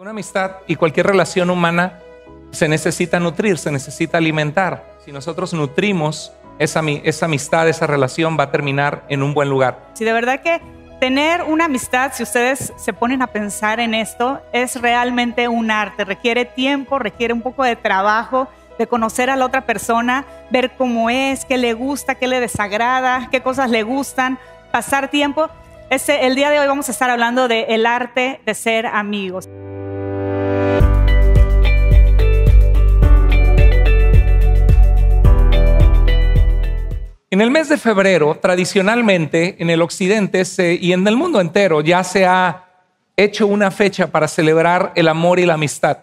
Una amistad y cualquier relación humana se necesita nutrir, se necesita alimentar. Si nosotros nutrimos esa, amistad, esa relación va a terminar en un buen lugar. si de verdad que tener una amistad, si ustedes se ponen a pensar en esto, es realmente un arte. Requiere tiempo, requiere un poco de trabajo, de conocer a la otra persona, ver cómo es, qué le gusta, qué le desagrada, qué cosas le gustan, pasar tiempo. el día de hoy vamos a estar hablando del el arte de ser amigos. En el mes de febrero, tradicionalmente en el occidente y en el mundo entero ya se ha hecho una fecha para celebrar el amor y la amistad.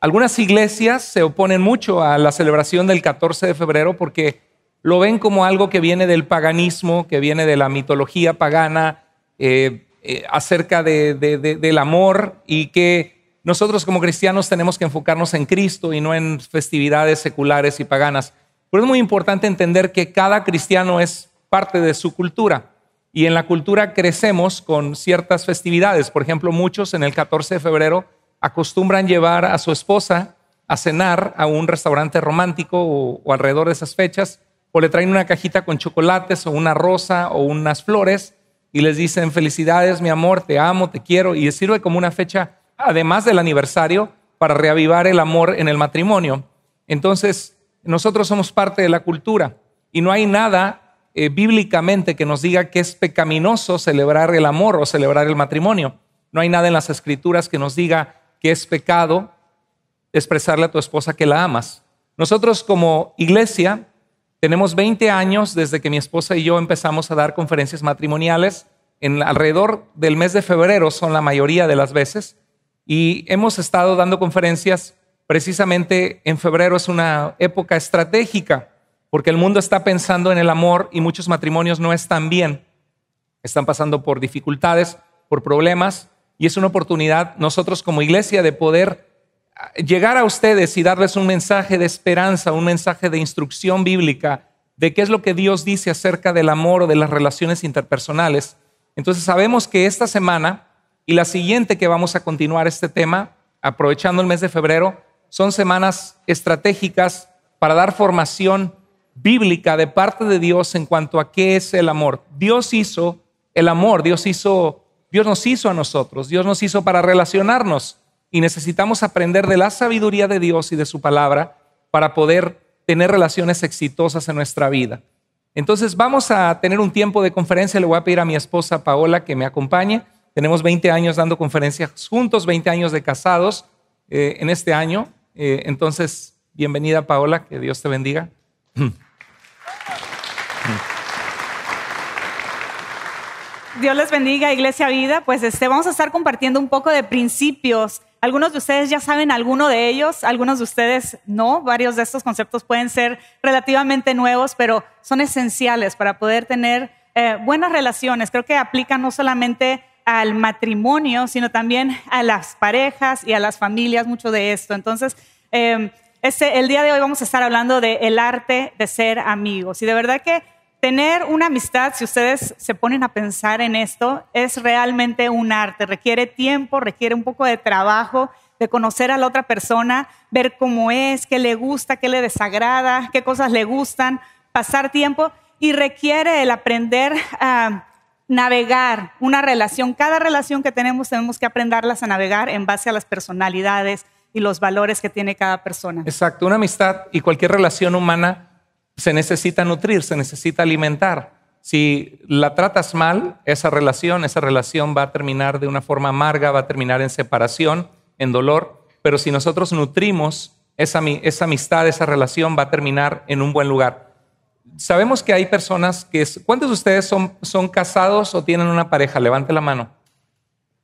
Algunas iglesias se oponen mucho a la celebración del 14 de febrero porque lo ven como algo que viene del paganismo, que viene de la mitología pagana eh, eh, acerca del amor y que nosotros como cristianos tenemos que enfocarnos en Cristo y no en festividades seculares y paganas. Pero es muy importante entender que cada cristiano es parte de su cultura. Y en la cultura crecemos con ciertas festividades. Por ejemplo, muchos en el 14 de febrero acostumbran llevar a su esposa a cenar a un restaurante romántico o, alrededor de esas fechas, o le traen una cajita con chocolates o una rosa o unas flores y les dicen felicidades, mi amor, te amo, te quiero, y sirve como una fecha, además del aniversario, para reavivar el amor en el matrimonio. Entonces, nosotros somos parte de la cultura y no hay nada eh, bíblicamente que nos diga que es pecaminoso celebrar el amor o celebrar el matrimonio. No hay nada en las escrituras que nos diga que es pecado expresarle a tu esposa que la amas. Nosotros como iglesia tenemos 20 años desde que mi esposa y yo empezamos a dar conferencias matrimoniales. En alrededor del mes de febrero son la mayoría de las veces y hemos estado dando conferencias Precisamente en febrero es una época estratégica porque el mundo está pensando en el amor y muchos matrimonios no están bien. Están pasando por dificultades, por problemas y es una oportunidad nosotros como iglesia de poder ah, llegar a ustedes y darles un mensaje de esperanza, un mensaje de instrucción bíblica de qué es lo que Dios dice acerca del amor o de las relaciones interpersonales. Entonces sabemos que esta semana y la siguiente que vamos a continuar este tema, aprovechando el mes de febrero, son semanas estratégicas para dar formación bíblica de parte de Dios en cuanto a qué es el amor. Dios hizo el amor, Dios hizo, Dios nos hizo a nosotros, Dios nos hizo para relacionarnos y necesitamos aprender de la sabiduría de Dios y de su palabra para poder tener relaciones exitosas en nuestra vida. Entonces vamos a tener un tiempo de conferencia, le voy a pedir a mi esposa Paola que me acompañe. Tenemos 20 años dando conferencias juntos, 20 años de casados eh, en este año, eh, entonces, bienvenida Paola, que Dios te bendiga. Dios les bendiga, Iglesia Vida. Pues este, vamos a estar compartiendo un poco de principios. Algunos de ustedes ya saben alguno de ellos, algunos de ustedes no. Varios de estos conceptos pueden ser relativamente nuevos, pero son esenciales para poder tener eh, buenas relaciones. Creo que aplican no solamente al matrimonio, sino también a las parejas y a las familias, mucho de esto. Entonces, em, este, el día de hoy vamos a estar hablando del el arte de ser amigos. Y de verdad que tener una amistad, si ustedes se ponen a pensar en esto, es realmente un arte. Requiere tiempo, requiere un poco de trabajo, de conocer a la otra persona, ver cómo es, qué le gusta, qué le desagrada, qué cosas le gustan, pasar tiempo y requiere el aprender a navegar una relación. Cada relación que tenemos tenemos que aprenderlas a navegar en base a las personalidades y los valores que tiene cada persona. Exacto, una amistad y cualquier relación humana se necesita nutrir, se necesita alimentar. Si la tratas mal, esa relación, esa relación va a terminar de una forma amarga, va a terminar en separación, en dolor, pero si nosotros nutrimos esa, esa amistad, esa relación va a terminar en un buen lugar sabemos que hay personas que... ¿Cuántos de ustedes son, casados o tienen una pareja? Levante la mano.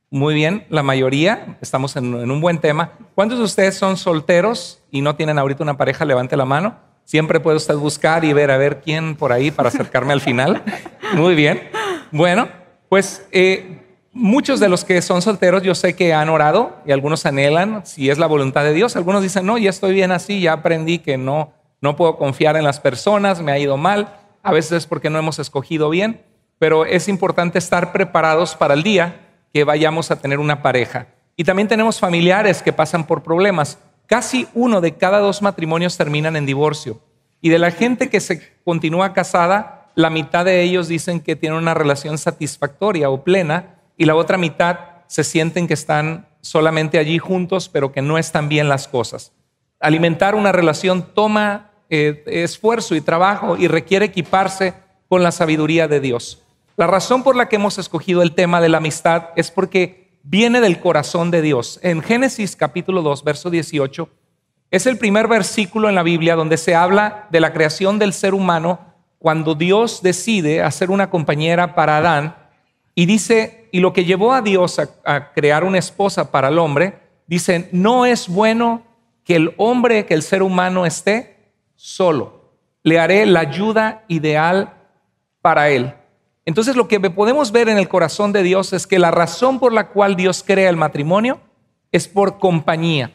Muy bien, la mayoría, estamos en, un buen tema. ¿Cuántos de ustedes son solteros y no tienen ahorita una pareja? Levante la mano. Siempre puede usted buscar y ver a ver quién por ahí para acercarme al final. Muy bien. Bueno, pues eh, muchos de los que son solteros yo sé que han orado y algunos anhelan, si es la voluntad de Dios, algunos dicen, no, ya estoy bien así, ya aprendí que no, no puedo confiar en las personas, me ha ido mal, a veces es porque no hemos escogido bien, pero es importante estar preparados para el día que vayamos a tener una pareja. Y también tenemos familiares que pasan por problemas. Casi uno de cada dos matrimonios terminan en divorcio. Y de la gente que se continúa casada, la mitad de ellos dicen que tienen una relación satisfactoria o plena y la otra mitad se sienten que están solamente allí juntos, pero que no están bien las cosas. Alimentar una relación toma eh, esfuerzo y trabajo y requiere equiparse con la sabiduría de Dios. La razón por la que hemos escogido el tema de la amistad es porque viene del corazón de Dios. En Génesis capítulo 2, verso 18, es el primer versículo en la Biblia donde se habla de la creación del ser humano cuando Dios decide hacer una compañera para Adán y dice, y lo que llevó a Dios a, a crear una esposa para el hombre, dice, no es bueno que el hombre, que el ser humano esté solo. Le haré la ayuda ideal para él. Entonces lo que podemos ver en el corazón de Dios es que la razón por la cual Dios crea el matrimonio es por compañía.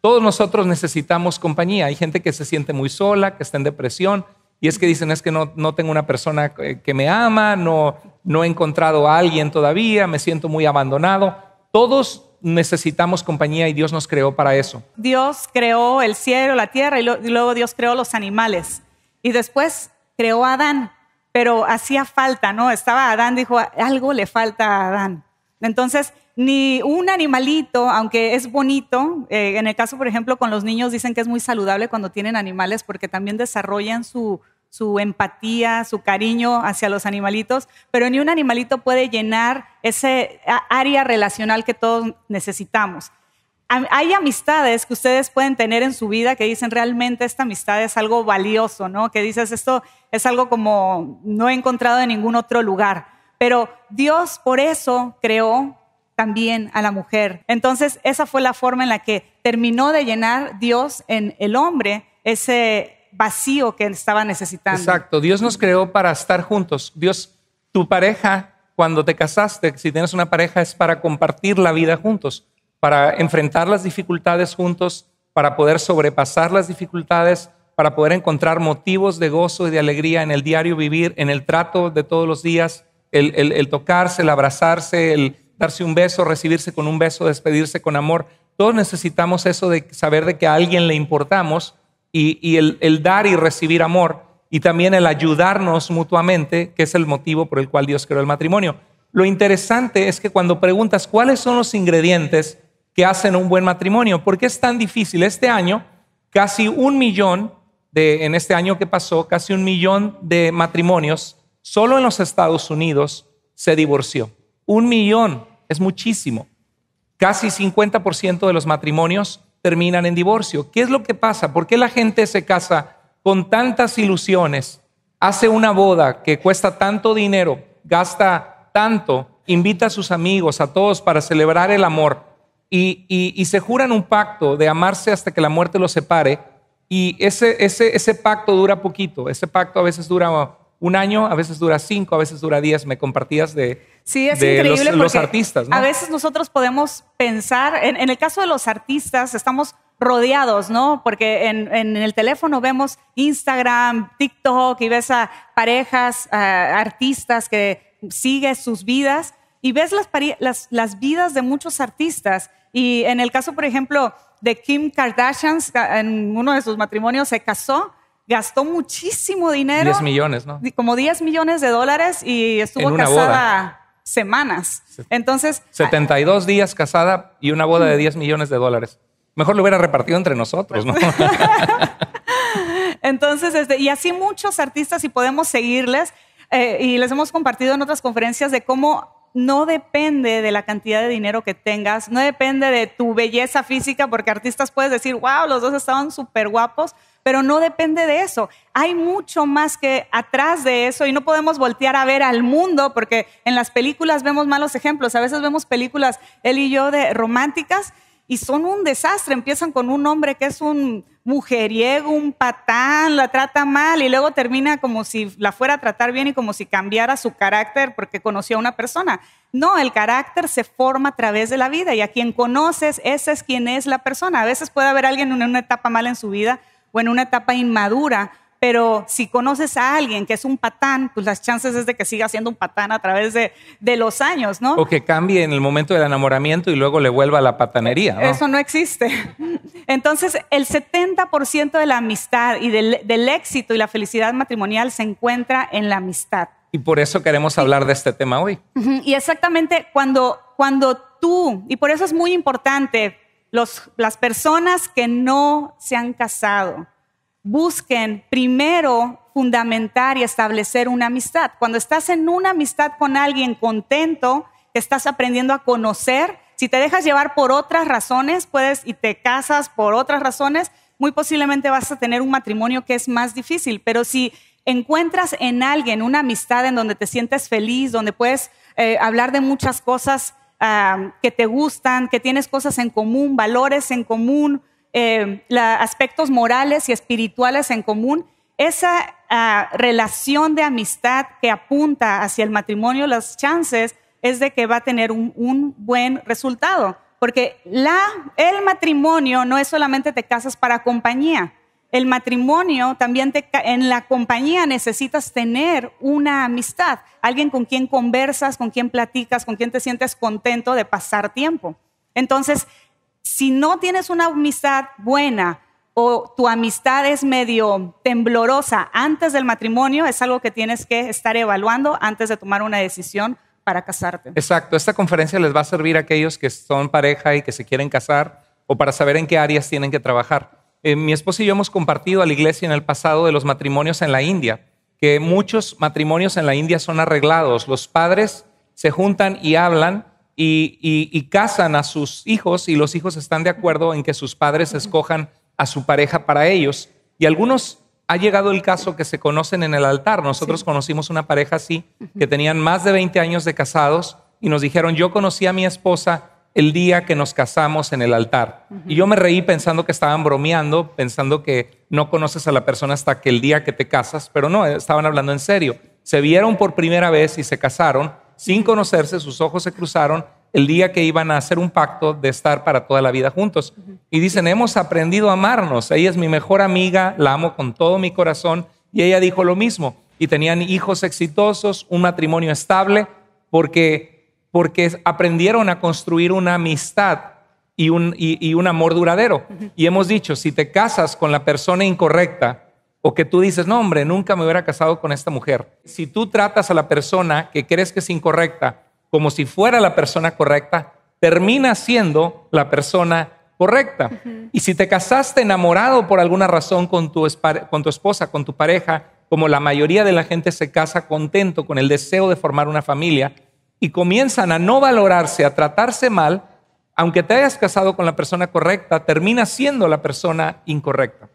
Todos nosotros necesitamos compañía. Hay gente que se siente muy sola, que está en depresión, y es que dicen, es que no, no tengo una persona eh, que me ama, no, no he encontrado a alguien todavía, me siento muy abandonado. Todos necesitamos compañía y Dios nos creó para eso. Dios creó el cielo, la tierra y, luego Dios creó los animales. Y después creó a Adán, pero hacía falta, ¿no? Estaba Adán, dijo, algo le falta a Adán. Entonces, ni un animalito, aunque es bonito, eh, en el caso, por ejemplo, con los niños dicen que es muy saludable cuando tienen animales porque también desarrollan su empatía, su cariño hacia los animalitos, pero ni un animalito puede llenar ese área relacional que todos necesitamos. Hay amistades que ustedes pueden tener en su vida que dicen realmente esta amistad es algo valioso, ¿no? Que dices esto es algo como no he encontrado en ningún otro lugar. Pero Dios por eso creó también a la mujer. Entonces, esa fue la forma en la que terminó de llenar Dios en el hombre ese vacío que estaba necesitando. Exacto, Dios nos creó para estar juntos. Dios, tu pareja cuando te casaste, si tienes una pareja, es para compartir la vida juntos, para enfrentar las dificultades juntos, para poder sobrepasar las dificultades, para poder encontrar motivos de gozo y de alegría en el diario vivir, en el trato de todos los días, el, tocarse, el abrazarse, el darse un beso, recibirse con un beso, despedirse con amor. Todos necesitamos eso de saber de que a alguien le importamos y, el dar y recibir amor y también el ayudarnos mutuamente, que es el motivo por el cual Dios creó el matrimonio. Lo interesante es que cuando preguntas cuáles son los ingredientes que hacen un buen matrimonio, ¿por qué es tan difícil? Este año, casi un millón de, en este año que pasó, casi un millón de matrimonios solo en los Estados Unidos se divorció. Un millón es muchísimo. Casi 50% de los matrimonios terminan en divorcio. ¿Qué es lo que pasa? ¿Por qué la gente se casa con tantas ilusiones, hace una boda que cuesta tanto dinero, gasta tanto, invita a sus amigos, a todos para celebrar el amor y, se juran un pacto de amarse hasta que la muerte los separe y ese, ese, ese pacto dura poquito, ese pacto a veces dura un año, a veces dura cinco, a veces dura diez. Me compartías de, sí, es increíble los, artistas. A veces nosotros podemos pensar, en, el caso de los artistas, estamos rodeados, ¿no? Porque en, el teléfono vemos Instagram, TikTok y ves a parejas, artistas que siguen sus vidas y ves las vidas de muchos artistas. Y en el caso, por ejemplo, de Kim Kardashian, en uno de sus matrimonios se casó gastó muchísimo dinero. 10 millones, ¿no? Como 10 millones de dólares y estuvo casada semanas. Entonces. 72 días casada y una boda de 10 mm. millones de dólares. Mejor lo hubiera repartido entre nosotros, ¿no? Entonces, este, y así muchos artistas, y podemos seguirles, eh, y les hemos compartido en otras conferencias de cómo no depende de la cantidad de dinero que tengas, no depende de tu belleza física, porque artistas puedes decir, wow, los dos estaban súper guapos, pero no depende de eso. Hay mucho más que atrás de eso y no podemos voltear a ver al mundo porque en las películas vemos malos ejemplos. A veces vemos películas, él y yo, de románticas y son un desastre. Empiezan con un hombre que es un mujeriego, un patán, la trata mal y luego termina como si la fuera a tratar bien y como si cambiara su carácter porque conoció a una persona. No, el carácter se forma a través de la vida y a quien conoces, ese es quien es la persona. A veces puede haber alguien en una etapa mala en su vida o en una etapa inmadura, pero si conoces a alguien que es un patán, pues las chances es de que siga siendo un patán a través de, de los años, ¿no? O que cambie en el momento del enamoramiento y luego le vuelva a la patanería. Eso no existe. Entonces, el 70% de la amistad y del, éxito y la felicidad matrimonial se encuentra en la amistad. Y por eso queremos hablar de este tema hoy. Y exactamente cuando, cuando tú, y por eso es muy importante las personas que no se han casado busquen primero fundamentar y establecer una amistad. Cuando estás en una amistad con alguien contento, que estás aprendiendo a conocer, si te dejas llevar por otras razones, puedes y te casas por otras razones, muy posiblemente vas a tener un matrimonio que es más difícil, pero si encuentras en alguien una amistad en donde te sientes feliz, donde puedes eh, hablar de muchas cosas que te gustan, que tienes cosas en común, valores en común, em, aspectos morales y espirituales en común. Esa ah, relación de amistad que apunta hacia el matrimonio, las chances es de que va a tener un, buen resultado, porque el matrimonio no es solamente te casas para compañía, el matrimonio también en la compañía necesitas tener una amistad, alguien con quien conversas, con quien platicas, con quien te sientes contento de pasar tiempo. Entonces, si no tienes una amistad buena o tu amistad es medio temblorosa antes del matrimonio, es algo que tienes que estar evaluando antes de tomar una decisión para casarte. Exacto, esta conferencia les va a servir a aquellos que son pareja y que se quieren casar o para saber en qué áreas tienen que trabajar. Eh, mi esposa y yo hemos compartido a la iglesia en el pasado de los matrimonios en la India, que muchos matrimonios en la India son arreglados. Los padres se juntan y hablan y, y, casan a sus hijos y los hijos están de acuerdo en que sus padres escojan a su pareja para ellos. Y algunos ha llegado el caso que se conocen en el altar. Nosotros conocimos una pareja así, que tenían más de 20 años de casados y nos dijeron, yo conocí a mi esposa el día que nos casamos en el altar. Y yo me reí pensando que estaban bromeando, pensando que no conoces a la persona hasta que el día que te casas, pero no, estaban hablando en serio. Se vieron por primera vez y se casaron sin conocerse, sus ojos se cruzaron el día que iban a hacer un pacto de estar para toda la vida juntos. Y dicen, hemos aprendido a amarnos, ella es mi mejor amiga, la amo con todo mi corazón, y ella dijo lo mismo. Y tenían hijos exitosos, un matrimonio estable, porque porque aprendieron a construir una amistad y un, un amor duradero. Y hemos dicho, si te casas con la persona incorrecta, o que tú dices, no hombre, nunca me hubiera casado con esta mujer. Si tú tratas a la persona que crees que es incorrecta como si fuera la persona correcta, termina siendo la persona correcta. Y si te casaste enamorado por alguna razón con tu, con tu esposa, con tu pareja, como la mayoría de la gente se casa contento con el deseo de formar una familia, y comienzan a no valorarse, a tratarse mal, aunque te hayas casado con la persona correcta, termina siendo la persona incorrecta.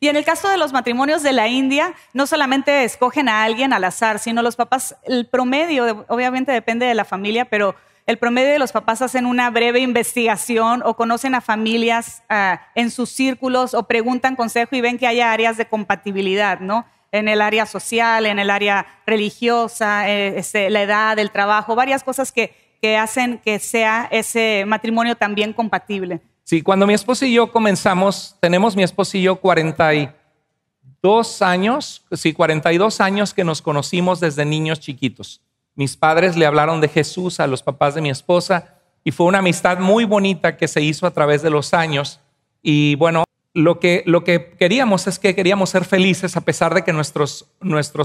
Y en el caso de los matrimonios de la India, no solamente escogen a alguien al azar, sino los papás, el promedio, obviamente depende de la familia, pero el promedio de los papás hacen una breve investigación o conocen a familias ah, en sus círculos o preguntan consejo y ven que hay áreas de compatibilidad, ¿no? en el área social, en el área religiosa, eh, este, la edad, el trabajo, varias cosas que, que hacen que sea ese matrimonio también compatible. Sí, cuando mi esposo y yo comenzamos, tenemos mi esposo y yo 42 años, sí, 42 años que nos conocimos desde niños chiquitos. Mis padres le hablaron de Jesús a los papás de mi esposa y fue una amistad muy bonita que se hizo a través de los años. Y bueno, lo que, queríamos es que queríamos ser felices a pesar de que nuestros,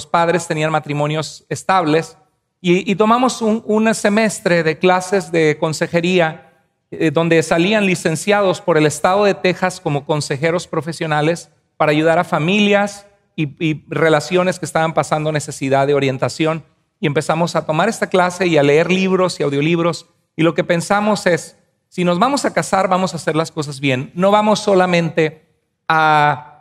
padres tenían matrimonios estables y, tomamos un, semestre de clases de consejería eh, donde salían licenciados por el estado de Texas como consejeros profesionales para ayudar a familias y relaciones que estaban pasando necesidad de orientación y empezamos a tomar esta clase y a leer libros y audiolibros y lo que pensamos es si nos vamos a casar, vamos a hacer las cosas bien. No vamos solamente a,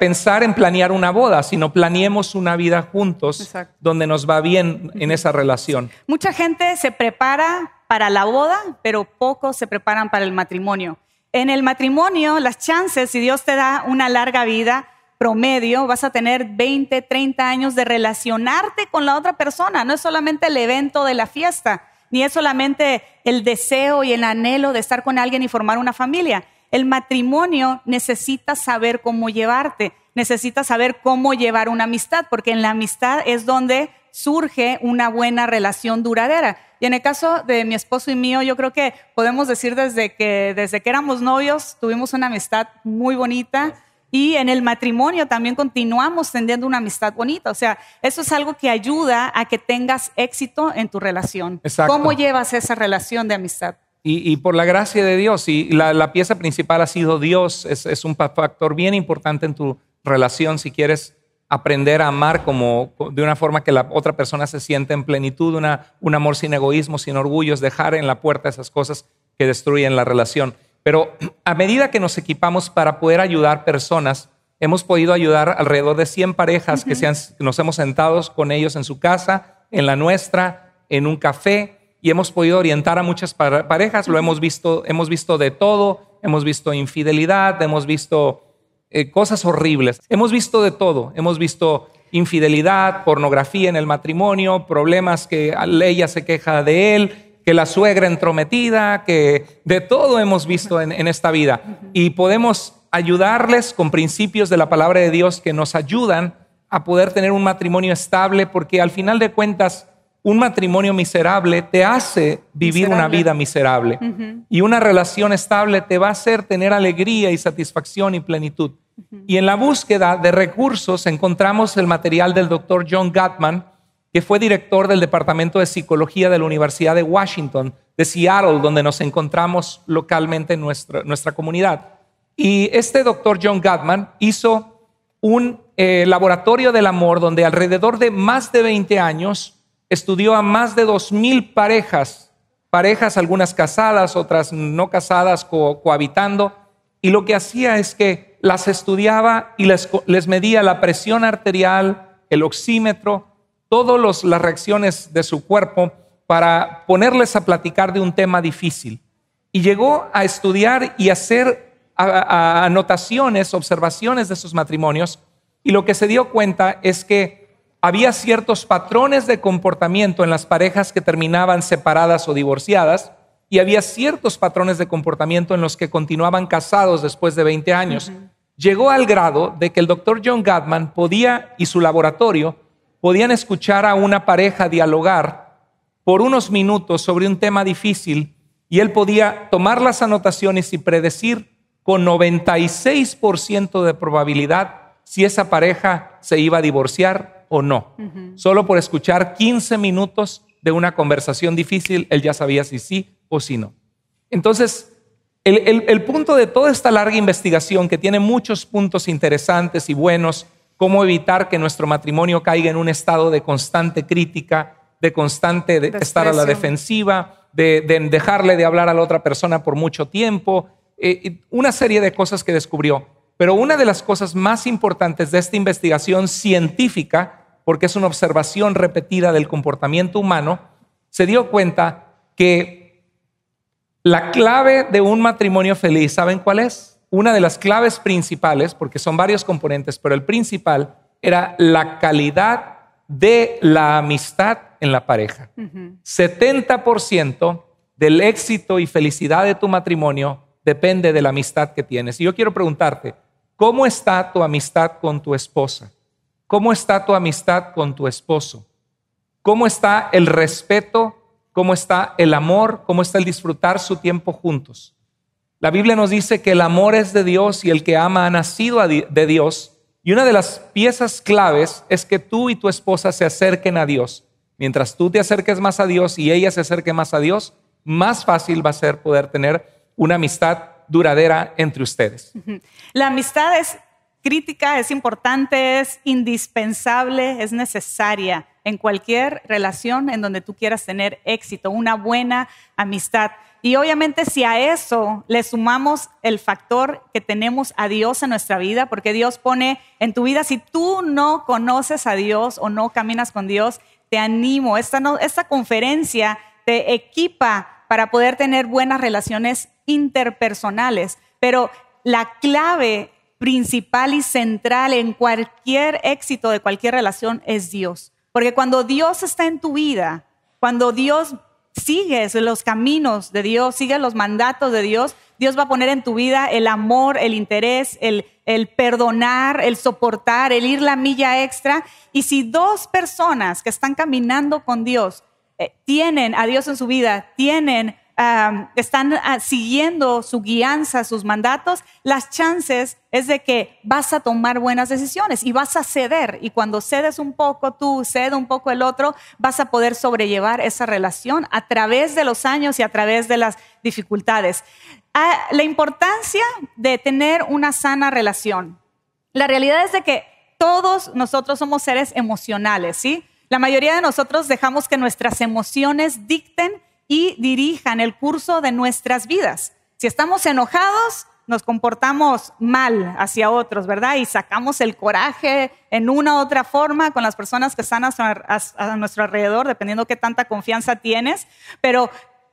pensar en planear una boda, sino planeemos una vida juntos donde nos va bien en esa relación. Mucha gente se prepara para la boda, pero pocos se preparan para el matrimonio. En el matrimonio, las chances, si Dios te da una larga vida, promedio, vas a tener 20, 30 años de relacionarte con la otra persona, no es solamente el evento de la fiesta ni es solamente el deseo y el anhelo de estar con alguien y formar una familia. El matrimonio necesita saber cómo llevarte, necesita saber cómo llevar una amistad, porque en la amistad es donde surge una buena relación duradera. Y en el caso de mi esposo y mío, yo creo que podemos decir desde que, desde que éramos novios, tuvimos una amistad muy bonita y en el matrimonio también continuamos tendiendo una amistad bonita. O sea, eso es algo que ayuda a que tengas éxito en tu relación. Exacto. ¿Cómo llevas esa relación de amistad? Y, por la gracia de Dios, y la, pieza principal ha sido Dios, es, un factor bien importante en tu relación si quieres aprender a amar como de una forma que la otra persona se siente en plenitud, un amor sin egoísmo, sin orgullo, es dejar en la puerta esas cosas que destruyen la relación. Pero a medida que nos equipamos para poder ayudar personas, hemos podido ayudar alrededor de 100 parejas que se nos hemos sentado con ellos en su casa, en la nuestra, en un café, y hemos podido orientar a muchas parejas. Lo hemos visto, hemos visto de todo, hemos visto infidelidad, hemos visto eh, cosas horribles, hemos visto de todo, hemos visto infidelidad, pornografía en el matrimonio, problemas que ella se queja de él, que la suegra entrometida, que de todo hemos visto en, esta vida. Y podemos ayudarles con principios de la palabra de Dios que nos ayudan a poder tener un matrimonio estable, porque al final de cuentas, un matrimonio miserable te hace vivir una vida miserable. Y una relación estable te va a hacer tener alegría y satisfacción y plenitud. Y en la búsqueda de recursos encontramos el material del doctor John Gatman, que fue director del Departamento de Psicología de la Universidad de Washington, de Seattle, donde nos encontramos localmente en nuestra, comunidad. Y este doctor John Gatman hizo un eh, laboratorio del amor donde alrededor de más de 20 años estudió a más de 2.000 parejas, parejas algunas casadas, otras no casadas, cohabitando, y lo que hacía es que las estudiaba y les medía la presión arterial, el oxímetro, todas las reacciones de su cuerpo para ponerles a platicar de un tema difícil. Y llegó a estudiar y hacer anotaciones, observaciones de sus matrimonios. Y lo que se dio cuenta es que había ciertos patrones de comportamiento en las parejas que terminaban separadas o divorciadas y había ciertos patrones de comportamiento en los que continuaban casados después de 20 años. Llegó al grado de que el doctor John Gatman podía y su laboratorio podían escuchar a una pareja dialogar por unos minutos sobre un tema difícil y él podía tomar las anotaciones y predecir con 96% de probabilidad si esa pareja se iba a divorciar o no. Solo por escuchar 15 minutos de una conversación difícil, él ya sabía si sí o si no. Entonces, el, el punto de toda esta larga investigación, que tiene muchos puntos interesantes y buenos, cómo evitar que nuestro matrimonio caiga en un estado de constante crítica, de constante estar a la defensiva, de, dejarle de hablar a la otra persona por mucho tiempo, eh, una serie de cosas que descubrió. Pero una de las cosas más importantes de esta investigación científica, porque es una observación repetida del comportamiento humano, se dio cuenta que la clave de un matrimonio feliz, ¿saben cuál es? una de las claves principales, porque son varios componentes, pero el principal era la calidad de la amistad en la pareja. 70% del éxito y felicidad de tu matrimonio depende de la amistad que tienes. Y yo quiero preguntarte, ¿cómo está tu amistad con tu esposa? ¿Cómo está tu amistad con tu esposo? ¿Cómo está el respeto? ¿Cómo está el amor? ¿Cómo está el disfrutar su tiempo juntos? La Biblia nos dice que el amor es de Dios y el que ama ha nacido de Dios. Y una de las piezas claves es que tú y tu esposa se acerquen a Dios. Mientras tú te acerques más a Dios y ella se acerque más a Dios, más fácil va a ser poder tener una amistad duradera entre ustedes. La amistad es crítica, es importante, es indispensable, es necesaria en cualquier relación en donde tú quieras tener éxito, una buena amistad. Y obviamente si a eso le sumamos el factor que tenemos a Dios en nuestra vida, porque Dios pone en tu vida, si tú no conoces a Dios o no caminas con Dios, te animo, esta, esta conferencia te equipa para poder tener buenas relaciones interpersonales, pero la clave principal y central en cualquier éxito de cualquier relación es Dios, porque cuando Dios está en tu vida, cuando Dios sigues los caminos de Dios, sigues los mandatos de Dios, Dios va a poner en tu vida el amor, el interés, el, perdonar, el soportar, el ir la milla extra. Y si dos personas que están caminando con Dios eh, tienen a Dios en su vida, tienen están ah, siguiendo su guianza, sus mandatos, las chances es de que vas a tomar buenas decisiones y vas a ceder. Y cuando cedes un poco tú, cede un poco el otro, vas a poder sobrellevar esa relación a través de los años y a través de las dificultades. Ah, la importancia de tener una sana relación. La realidad es de que todos nosotros somos seres emocionales, ¿sí? La mayoría de nosotros dejamos que nuestras emociones dicten y dirijan el curso de nuestras vidas. Si estamos enojados, nos comportamos mal hacia otros, ¿verdad? Y sacamos el coraje en una u otra forma con las personas que están a, nuestro alrededor, dependiendo qué tanta confianza tienes, pero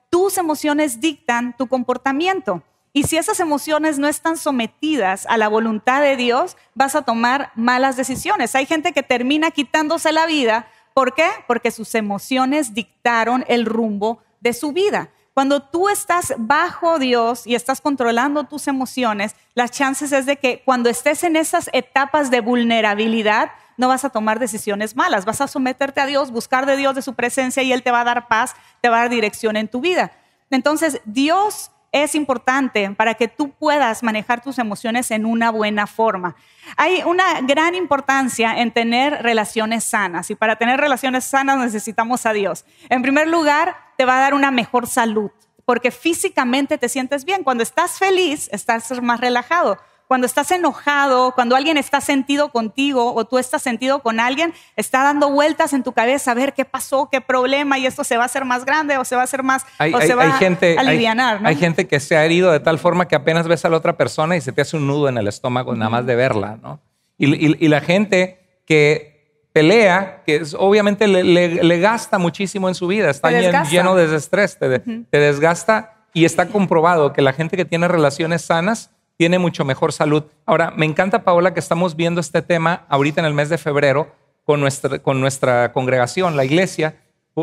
tus emociones dictan tu comportamiento. Y si esas emociones no están sometidas a la voluntad de Dios, vas a tomar malas decisiones. Hay gente que termina quitándose la vida. ¿Por qué? Porque sus emociones dictaron el rumbo de su vida. Cuando tú estás bajo Dios y estás controlando tus emociones, las chances es de que cuando estés en esas etapas de vulnerabilidad, no vas a tomar decisiones malas, vas a someterte a Dios, buscar de Dios, de su presencia y Él te va a dar paz, te va a dar dirección en tu vida. Entonces, Dios es importante para que tú puedas manejar tus emociones en una buena forma. Hay una gran importancia en tener relaciones sanas y para tener relaciones sanas necesitamos a Dios. En primer lugar, te va a dar una mejor salud porque físicamente te sientes bien. Cuando estás feliz, estás más relajado. Cuando estás enojado, cuando alguien está sentido contigo o tú estás sentido con alguien, está dando vueltas en tu cabeza a ver qué pasó, qué problema y esto se va a hacer más grande o se va a hacer más hay, o se va gente, Hay, gente que se ha herido de tal forma que apenas ves a la otra persona y se te hace un nudo en el estómago nada más de verla, ¿no? Y, la gente que pelea, que obviamente le, gasta muchísimo en su vida, está lleno, de estrés, te, te desgasta y está comprobado que la gente que tiene relaciones sanas tiene mucho mejor salud. Ahora, me encanta, Paola, que estamos viendo este tema ahorita en el mes de febrero con nuestra, con nuestra congregación, la iglesia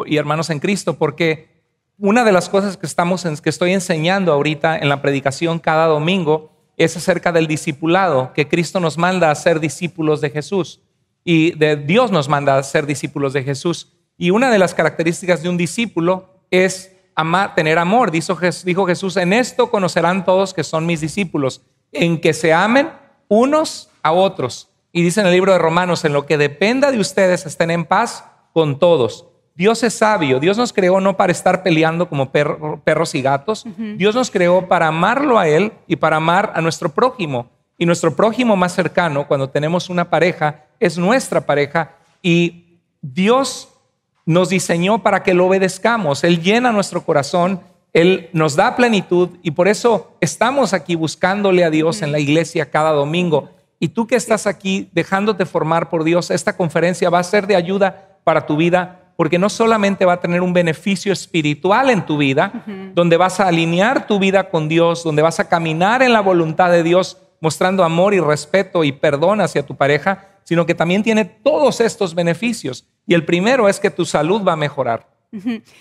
y hermanos en Cristo, porque una de las cosas que, estamos, que estoy enseñando ahorita en la predicación cada domingo es acerca del discipulado, que Cristo nos manda a ser discípulos de Jesús y de Dios nos manda a ser discípulos de Jesús. Y una de las características de un discípulo es tener amor. Dijo, Jesús, en esto conocerán todos que son mis discípulos, en que se amen unos a otros. Y dice en el libro de Romanos, en lo que dependa de ustedes estén en paz con todos. Dios es sabio, Dios nos creó no para estar peleando como perros y gatos, Dios nos creó para amarlo a Él y para amar a nuestro prójimo. Y nuestro prójimo más cercano, cuando tenemos una pareja, es nuestra pareja. Y Dios nos diseñó para que lo obedezcamos. Él llena nuestro corazón, Él nos da plenitud y por eso estamos aquí buscándole a Dios en la iglesia cada domingo. Y tú que estás aquí dejándote formar por Dios, esta conferencia va a ser de ayuda para tu vida porque no solamente va a tener un beneficio espiritual en tu vida, donde vas a alinear tu vida con Dios, donde vas a caminar en la voluntad de Dios, mostrando amor y respeto y perdón hacia tu pareja, sino que también tiene todos estos beneficios. Y el primero es que tu salud va a mejorar.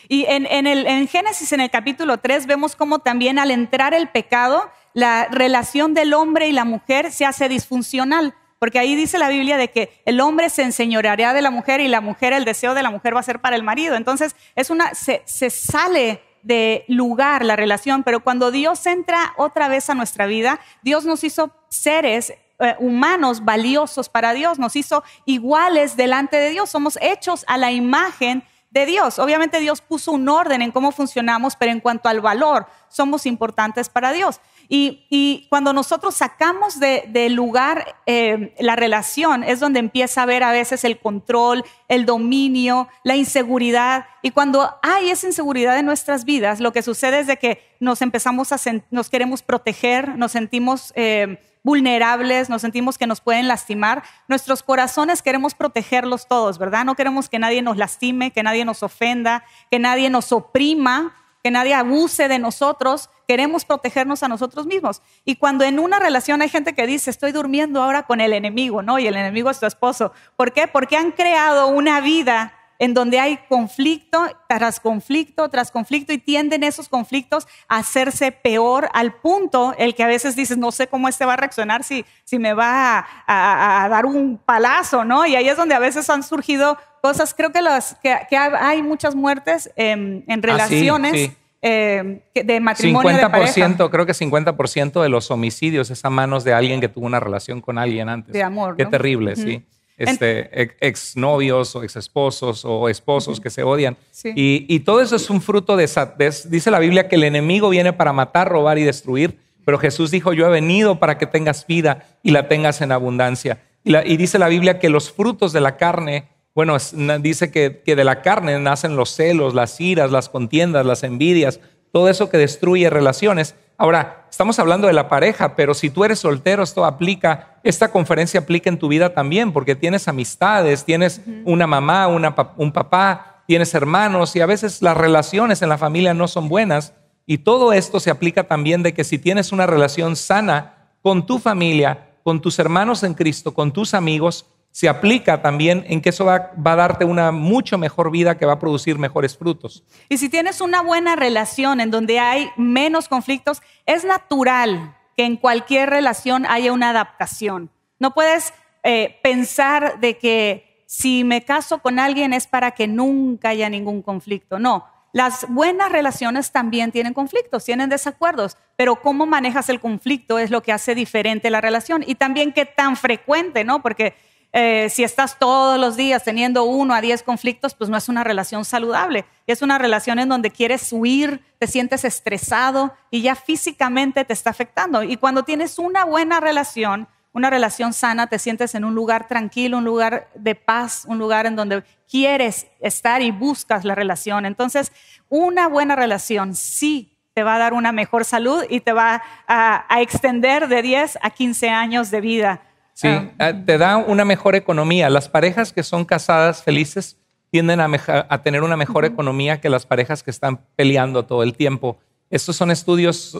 Y en, el, en Génesis, en el capítulo 3, vemos cómo también al entrar el pecado, la relación del hombre y la mujer se hace disfuncional. Porque ahí dice la Biblia de que el hombre se enseñoreará de la mujer y la mujer, el deseo de la mujer va a ser para el marido. Entonces, es una, se, se sale de lugar la relación, pero cuando Dios entra otra vez a nuestra vida, Dios nos hizo seres eh, humanos valiosos para Dios, nos hizo iguales delante de Dios, somos hechos a la imagen de Dios. Obviamente Dios puso un orden en cómo funcionamos, pero en cuanto al valor, somos importantes para Dios. Y, cuando nosotros sacamos del lugar eh, la relación, es donde empieza a ver a veces el control, el dominio, la inseguridad. Y cuando hay esa inseguridad en nuestras vidas, lo que sucede es de que nos empezamos a, nos queremos proteger, nos sentimos... Eh, vulnerables, nos sentimos que nos pueden lastimar. Nuestros corazones queremos protegerlos todos, ¿verdad? No queremos que nadie nos lastime, que nadie nos ofenda, que nadie nos oprima, que nadie abuse de nosotros. Queremos protegernos a nosotros mismos. Y cuando en una relación hay gente que dice, estoy durmiendo ahora con el enemigo, ¿no? Y el enemigo es tu esposo. ¿Por qué? Porque han creado una vida en donde hay conflicto tras conflicto tras conflicto y tienden esos conflictos a hacerse peor al punto el que a veces dices, no sé cómo este va a reaccionar, si, si me va a, dar un palazo, ¿no? Y ahí es donde a veces han surgido cosas, creo que, las, que, hay muchas muertes em, en, ah, relaciones. Em, de matrimonio 50%, de pareja. creo que 50% de los homicidios es a manos de alguien que tuvo una relación con alguien antes. De amor. Qué terrible, sí este, exnovios o exesposos o esposos que se odian. Y, todo eso es un fruto de, esa, Dice la Biblia que el enemigo viene para matar, robar y destruir, pero Jesús dijo, yo he venido para que tengas vida y la tengas en abundancia. Y, dice la Biblia que los frutos de la carne, bueno, dice que, que de la carne nacen los celos, las iras, las contiendas, las envidias, todo eso que destruye relaciones. Ahora, estamos hablando de la pareja, pero si tú eres soltero, esto aplica, esta conferencia aplica en tu vida también, porque tienes amistades, tienes una mamá, un papá, tienes hermanos y a veces las relaciones en la familia no son buenas. Y todo esto se aplica también de que si tienes una relación sana con tu familia, con tus hermanos en Cristo, con tus amigos, se aplica también en que eso va, a darte una mucho mejor vida que va a producir mejores frutos. Y si tienes una buena relación en donde hay menos conflictos, es natural que en cualquier relación haya una adaptación. No puedes eh, pensar de que si me caso con alguien es para que nunca haya ningún conflicto. No, las buenas relaciones también tienen conflictos, tienen desacuerdos, pero cómo manejas el conflicto es lo que hace diferente la relación y también qué tan frecuente, ¿no? Porque eh, si estás todos los días teniendo uno a diez conflictos, pues no es una relación saludable. Es una relación en donde quieres huir, te sientes estresado y ya físicamente te está afectando. Y cuando tienes una buena relación, una relación sana, te sientes en un lugar tranquilo, un lugar de paz, un lugar en donde quieres estar y buscas la relación. Entonces, una buena relación sí te va a dar una mejor salud y te va a, a extender de 10 a 15 años de vida. ¿sí? Ah. Ah, te da una mejor economía. Las parejas que son casadas felices tienden a, tener una mejor economía que las parejas que están peleando todo el tiempo. Estos son estudios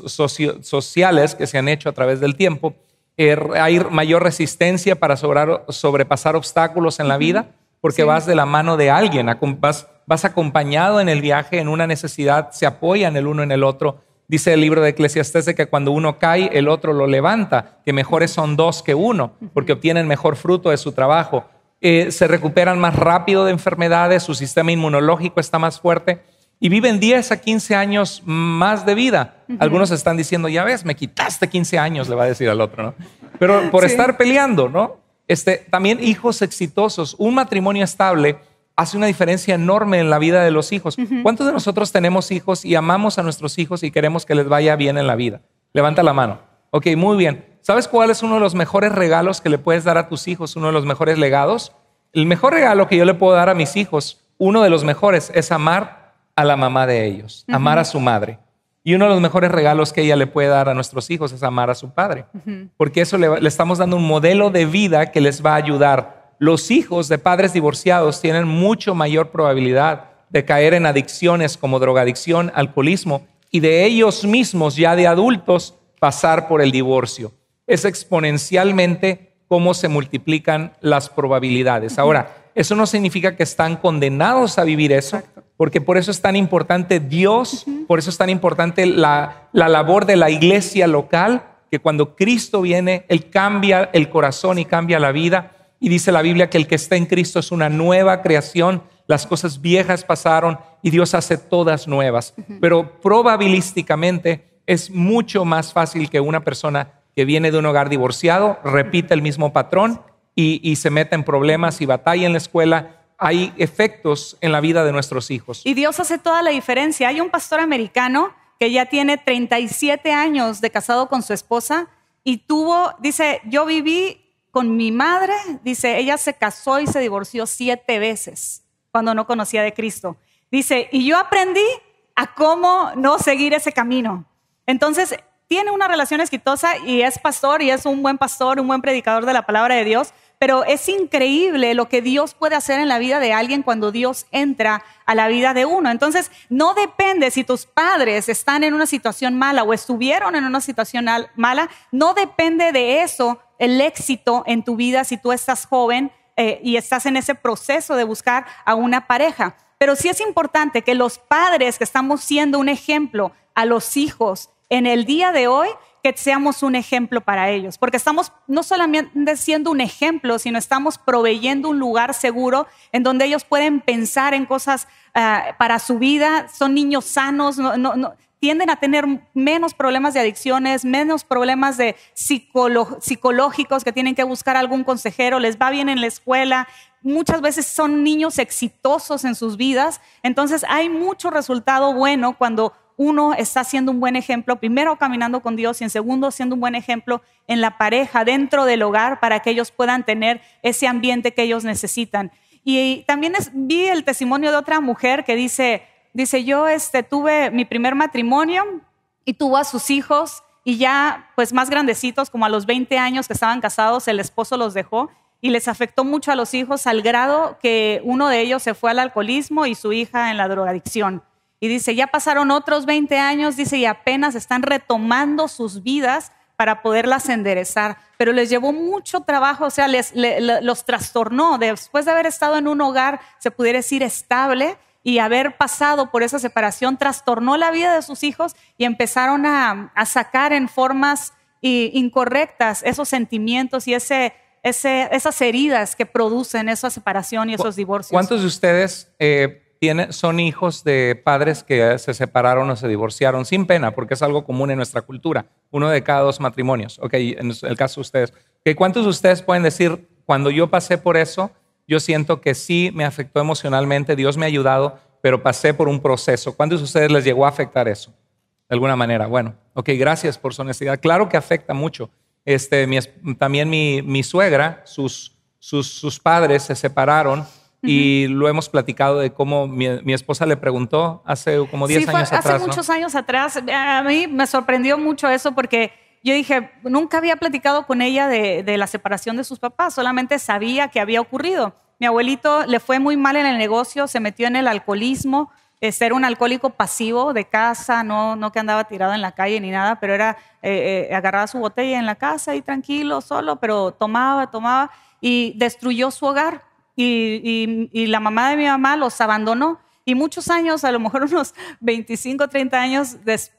sociales que se han hecho a través del tiempo. Er, hay mayor resistencia para sobrepasar obstáculos en la vida porque vas de la mano de alguien, vas acompañado en el viaje, en una necesidad, se apoyan el uno en el otro. Dice el libro de Eclesiastes que cuando uno cae, el otro lo levanta, que mejores son dos que uno, porque obtienen mejor fruto de su trabajo. Eh, se recuperan más rápido de enfermedades, su sistema inmunológico está más fuerte y viven 10 a 15 años más de vida. Algunos están diciendo, ya ves, me quitaste 15 años, le va a decir al otro, ¿no? Pero por estar peleando, ¿no? Este, también hijos exitosos, un matrimonio estable hace una diferencia enorme en la vida de los hijos. ¿Cuántos de nosotros tenemos hijos y amamos a nuestros hijos y queremos que les vaya bien en la vida? Levanta la mano. Ok, muy bien. ¿Sabes cuál es uno de los mejores regalos que le puedes dar a tus hijos? Uno de los mejores legados. El mejor regalo que yo le puedo dar a mis hijos, uno de los mejores, es amar a la mamá de ellos, amar a su madre. Y uno de los mejores regalos que ella le puede dar a nuestros hijos es amar a su padre, porque eso le, le estamos dando un modelo de vida que les va a ayudar los hijos de padres divorciados tienen mucho mayor probabilidad de caer en adicciones como drogadicción, alcoholismo y de ellos mismos ya de adultos pasar por el divorcio. Es exponencialmente cómo se multiplican las probabilidades. Ahora, eso no significa que están condenados a vivir eso, porque por eso es tan importante Dios, por eso es tan importante la, la labor de la iglesia local, que cuando Cristo viene, Él cambia el corazón y cambia la vida y dice la Biblia que el que está en Cristo es una nueva creación. Las cosas viejas pasaron y Dios hace todas nuevas. Pero probabilísticamente es mucho más fácil que una persona que viene de un hogar divorciado repita el mismo patrón y, y se meta en problemas y batalla en la escuela hay efectos en la vida de nuestros hijos. Y Dios hace toda la diferencia. Hay un pastor americano que ya tiene 37 años de casado con su esposa y tuvo, dice, yo viví con mi madre, dice, ella se casó y se divorció siete veces cuando no conocía de Cristo. Dice, y yo aprendí a cómo no seguir ese camino. Entonces, tiene una relación exitosa y es pastor y es un buen pastor, un buen predicador de la palabra de Dios, pero es increíble lo que Dios puede hacer en la vida de alguien cuando Dios entra a la vida de uno. Entonces, no depende si tus padres están en una situación mala o estuvieron en una situación mala, no depende de eso el éxito en tu vida si tú estás joven eh, y estás en ese proceso de buscar a una pareja. Pero sí es importante que los padres que estamos siendo un ejemplo a los hijos en el día de hoy, que seamos un ejemplo para ellos, porque estamos no solamente siendo un ejemplo, sino estamos proveyendo un lugar seguro en donde ellos pueden pensar en cosas eh, para su vida, son niños sanos, tienden a tener menos problemas de adicciones, menos problemas de psicológicos que tienen que buscar algún consejero, les va bien en la escuela, muchas veces son niños exitosos en sus vidas, entonces hay mucho resultado bueno cuando uno está siendo un buen ejemplo, primero caminando con Dios y en segundo siendo un buen ejemplo en la pareja, dentro del hogar, para que ellos puedan tener ese ambiente que ellos necesitan. Y también vi el testimonio de otra mujer que dice, dice, yo este, tuve mi primer matrimonio y tuvo a sus hijos y ya pues más grandecitos, como a los 20 años que estaban casados, el esposo los dejó y les afectó mucho a los hijos al grado que uno de ellos se fue al alcoholismo y su hija en la drogadicción. Y dice, ya pasaron otros 20 años, dice, y apenas están retomando sus vidas para poderlas enderezar. Pero les llevó mucho trabajo, o sea, les, los trastornó. Después de haber estado en un hogar, se pudiera decir, estable y haber pasado por esa separación, trastornó la vida de sus hijos y empezaron a, sacar en formas eh, incorrectas esos sentimientos y ese, ese, esas heridas que producen esa separación y esos divorcios. ¿Cuántos de ustedes... Eh, son hijos de padres que se separaron o se divorciaron sin pena, porque es algo común en nuestra cultura. Uno de cada dos matrimonios. Ok, en el caso de ustedes. ¿Cuántos de ustedes pueden decir, cuando yo pasé por eso, yo siento que sí me afectó emocionalmente, Dios me ha ayudado, pero pasé por un proceso? ¿Cuántos de ustedes les llegó a afectar eso? De alguna manera. Bueno, ok, gracias por su honestidad. Claro que afecta mucho. Este, también mi, suegra, sus, sus, sus padres se separaron y lo hemos platicado de cómo mi, esposa le preguntó hace como 10 años Hace muchos años atrás, a mí me sorprendió mucho eso porque yo dije, nunca había platicado con ella de, la separación de sus papás, solamente sabía que había ocurrido. Mi abuelito le fue muy mal en el negocio, se metió en el alcoholismo, eh, era un alcohólico pasivo de casa, no, no que andaba tirado en la calle ni nada, pero era eh, eh, agarraba su botella en la casa y tranquilo, solo, pero tomaba, tomaba y destruyó su hogar y, la mamá de mi mamá los abandonó. Y muchos años, a lo mejor unos 25, 30 años de,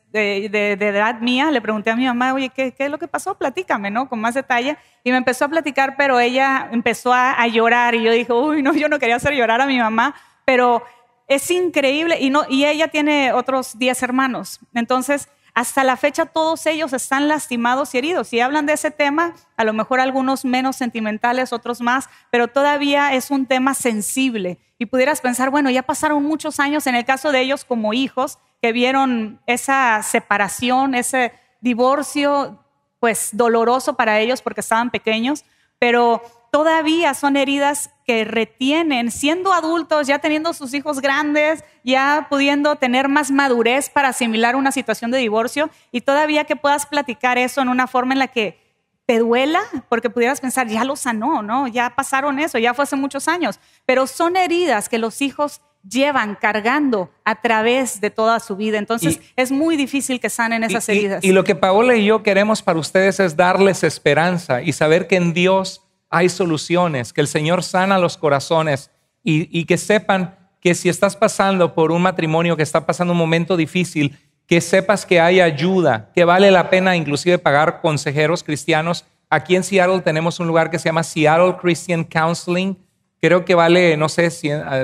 edad mía, le pregunté a mi mamá, oye, ¿qué, es lo que pasó? Platícame, ¿no? Con más detalle. Y me empezó a platicar, pero ella empezó a, llorar y yo dije, uy, no, yo no quería hacer llorar a mi mamá, pero es increíble. Y, no, y ella tiene otros 10 hermanos. Entonces, hasta la fecha todos ellos están lastimados y heridos. Y hablan de ese tema, a lo mejor algunos menos sentimentales, otros más, pero todavía es un tema sensible. Y pudieras pensar, bueno, ya pasaron muchos años en el caso de ellos como hijos que vieron esa separación, ese divorcio, pues doloroso para ellos porque estaban pequeños, pero todavía son heridas que retienen, siendo adultos, ya teniendo sus hijos grandes, ya pudiendo tener más madurez para asimilar una situación de divorcio y todavía que puedas platicar eso en una forma en la que te duela, porque pudieras pensar, ya lo sanó, ¿no? Ya pasaron eso, ya fue hace muchos años, pero son heridas que los hijos llevan cargando a través de toda su vida. Entonces es muy difícil que sanen esas heridas. y, lo que Paola y yo queremos para ustedes es darles esperanza y saber que en Dios hay soluciones, que el Señor sana los corazones y, que sepan que si estás pasando por un matrimonio que está pasando un momento difícil, que sepas que hay ayuda, que vale la pena inclusive pagar consejeros cristianos. Aquí en Seattle tenemos un lugar que se llama Seattle Christian Counseling. Creo que vale, no sé,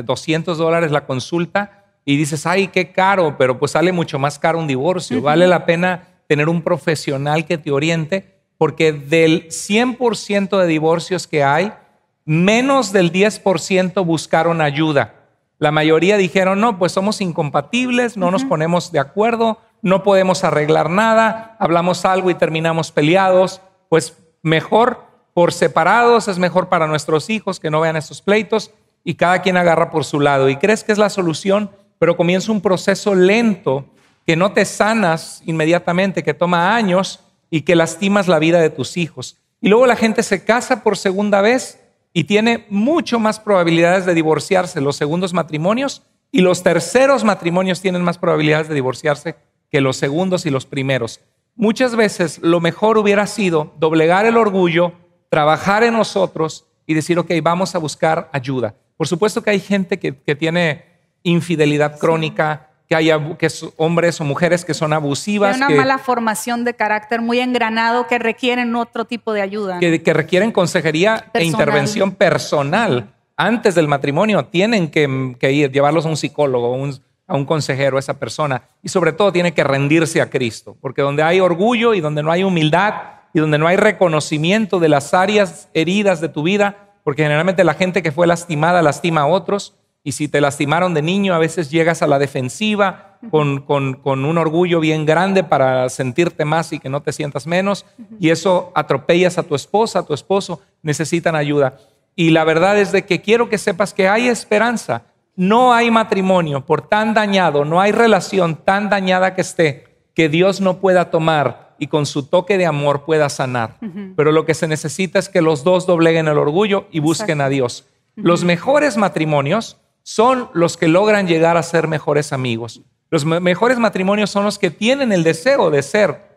200 eh, dólares la consulta. Y dices, ay, qué caro, pero pues sale mucho más caro un divorcio. Vale la pena tener un profesional que te oriente porque del 100% de divorcios que hay, menos del 10% buscaron ayuda. La mayoría dijeron, no, pues somos incompatibles, no nos ponemos de acuerdo, no podemos arreglar nada, hablamos algo y terminamos peleados, pues mejor por separados, es mejor para nuestros hijos que no vean esos pleitos y cada quien agarra por su lado. Y crees que es la solución, pero comienza un proceso lento que no te sanas inmediatamente, que toma años y que lastimas la vida de tus hijos. Y luego la gente se casa por segunda vez y tiene mucho más probabilidades de divorciarse los segundos matrimonios y los terceros matrimonios tienen más probabilidades de divorciarse que los segundos y los primeros. Muchas veces lo mejor hubiera sido doblegar el orgullo, trabajar en nosotros y decir, ok, vamos a buscar ayuda. Por supuesto que hay gente que, que tiene infidelidad crónica, que haya que hombres o mujeres que son abusivas. Hay una mala formación de carácter muy engranado que requieren otro tipo de ayuda. Que, requieren consejería e intervención personal. Antes del matrimonio tienen que, ir, llevarlos a un psicólogo, a un consejero, a esa persona. Y sobre todo tiene que rendirse a Cristo, porque donde hay orgullo y donde no hay humildad y donde no hay reconocimiento de las áreas heridas de tu vida, porque generalmente la gente que fue lastimada lastima a otros, y si te lastimaron de niño, a veces llegas a la defensiva con, un orgullo bien grande para sentirte más y que no te sientas menos. Y eso atropellas a tu esposa, a tu esposo, necesitan ayuda. Y la verdad es de que quiero que sepas que hay esperanza. No hay matrimonio por tan dañado, no hay relación tan dañada que esté, que Dios no pueda tomar y con su toque de amor pueda sanar. Pero lo que se necesita es que los dos dobleguen el orgullo y busquen a Dios. Los mejores matrimonios son los que logran llegar a ser mejores amigos. Los mejores matrimonios son los que tienen el deseo de ser.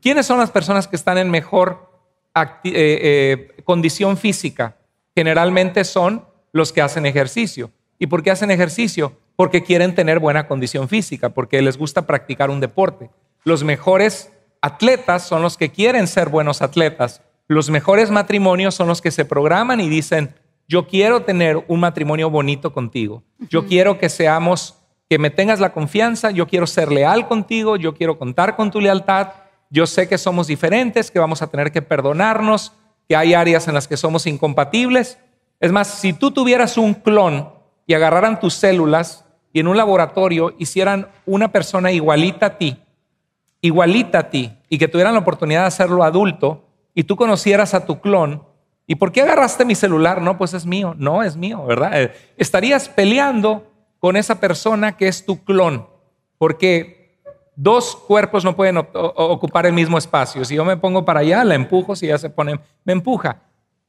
¿Quiénes son las personas que están en mejor eh, eh, condición física? Generalmente son los que hacen ejercicio. ¿Y por qué hacen ejercicio? Porque quieren tener buena condición física, porque les gusta practicar un deporte. Los mejores atletas son los que quieren ser buenos atletas. Los mejores matrimonios son los que se programan y dicen, yo quiero tener un matrimonio bonito contigo. Yo quiero que seamos, que me tengas la confianza, yo quiero ser leal contigo, yo quiero contar con tu lealtad. Yo sé que somos diferentes, que vamos a tener que perdonarnos, que hay áreas en las que somos incompatibles. Es más, si tú tuvieras un clon y agarraran tus células y en un laboratorio hicieran una persona igualita a ti, igualita a ti, y que tuvieran la oportunidad de hacerlo adulto, y tú conocieras a tu clon, ¿Y por qué agarraste mi celular? No, pues es mío. No, es mío, ¿verdad? Eh, estarías peleando con esa persona que es tu clon, porque dos cuerpos no pueden ocupar el mismo espacio. Si yo me pongo para allá, la empujo, si ella se pone, me empuja.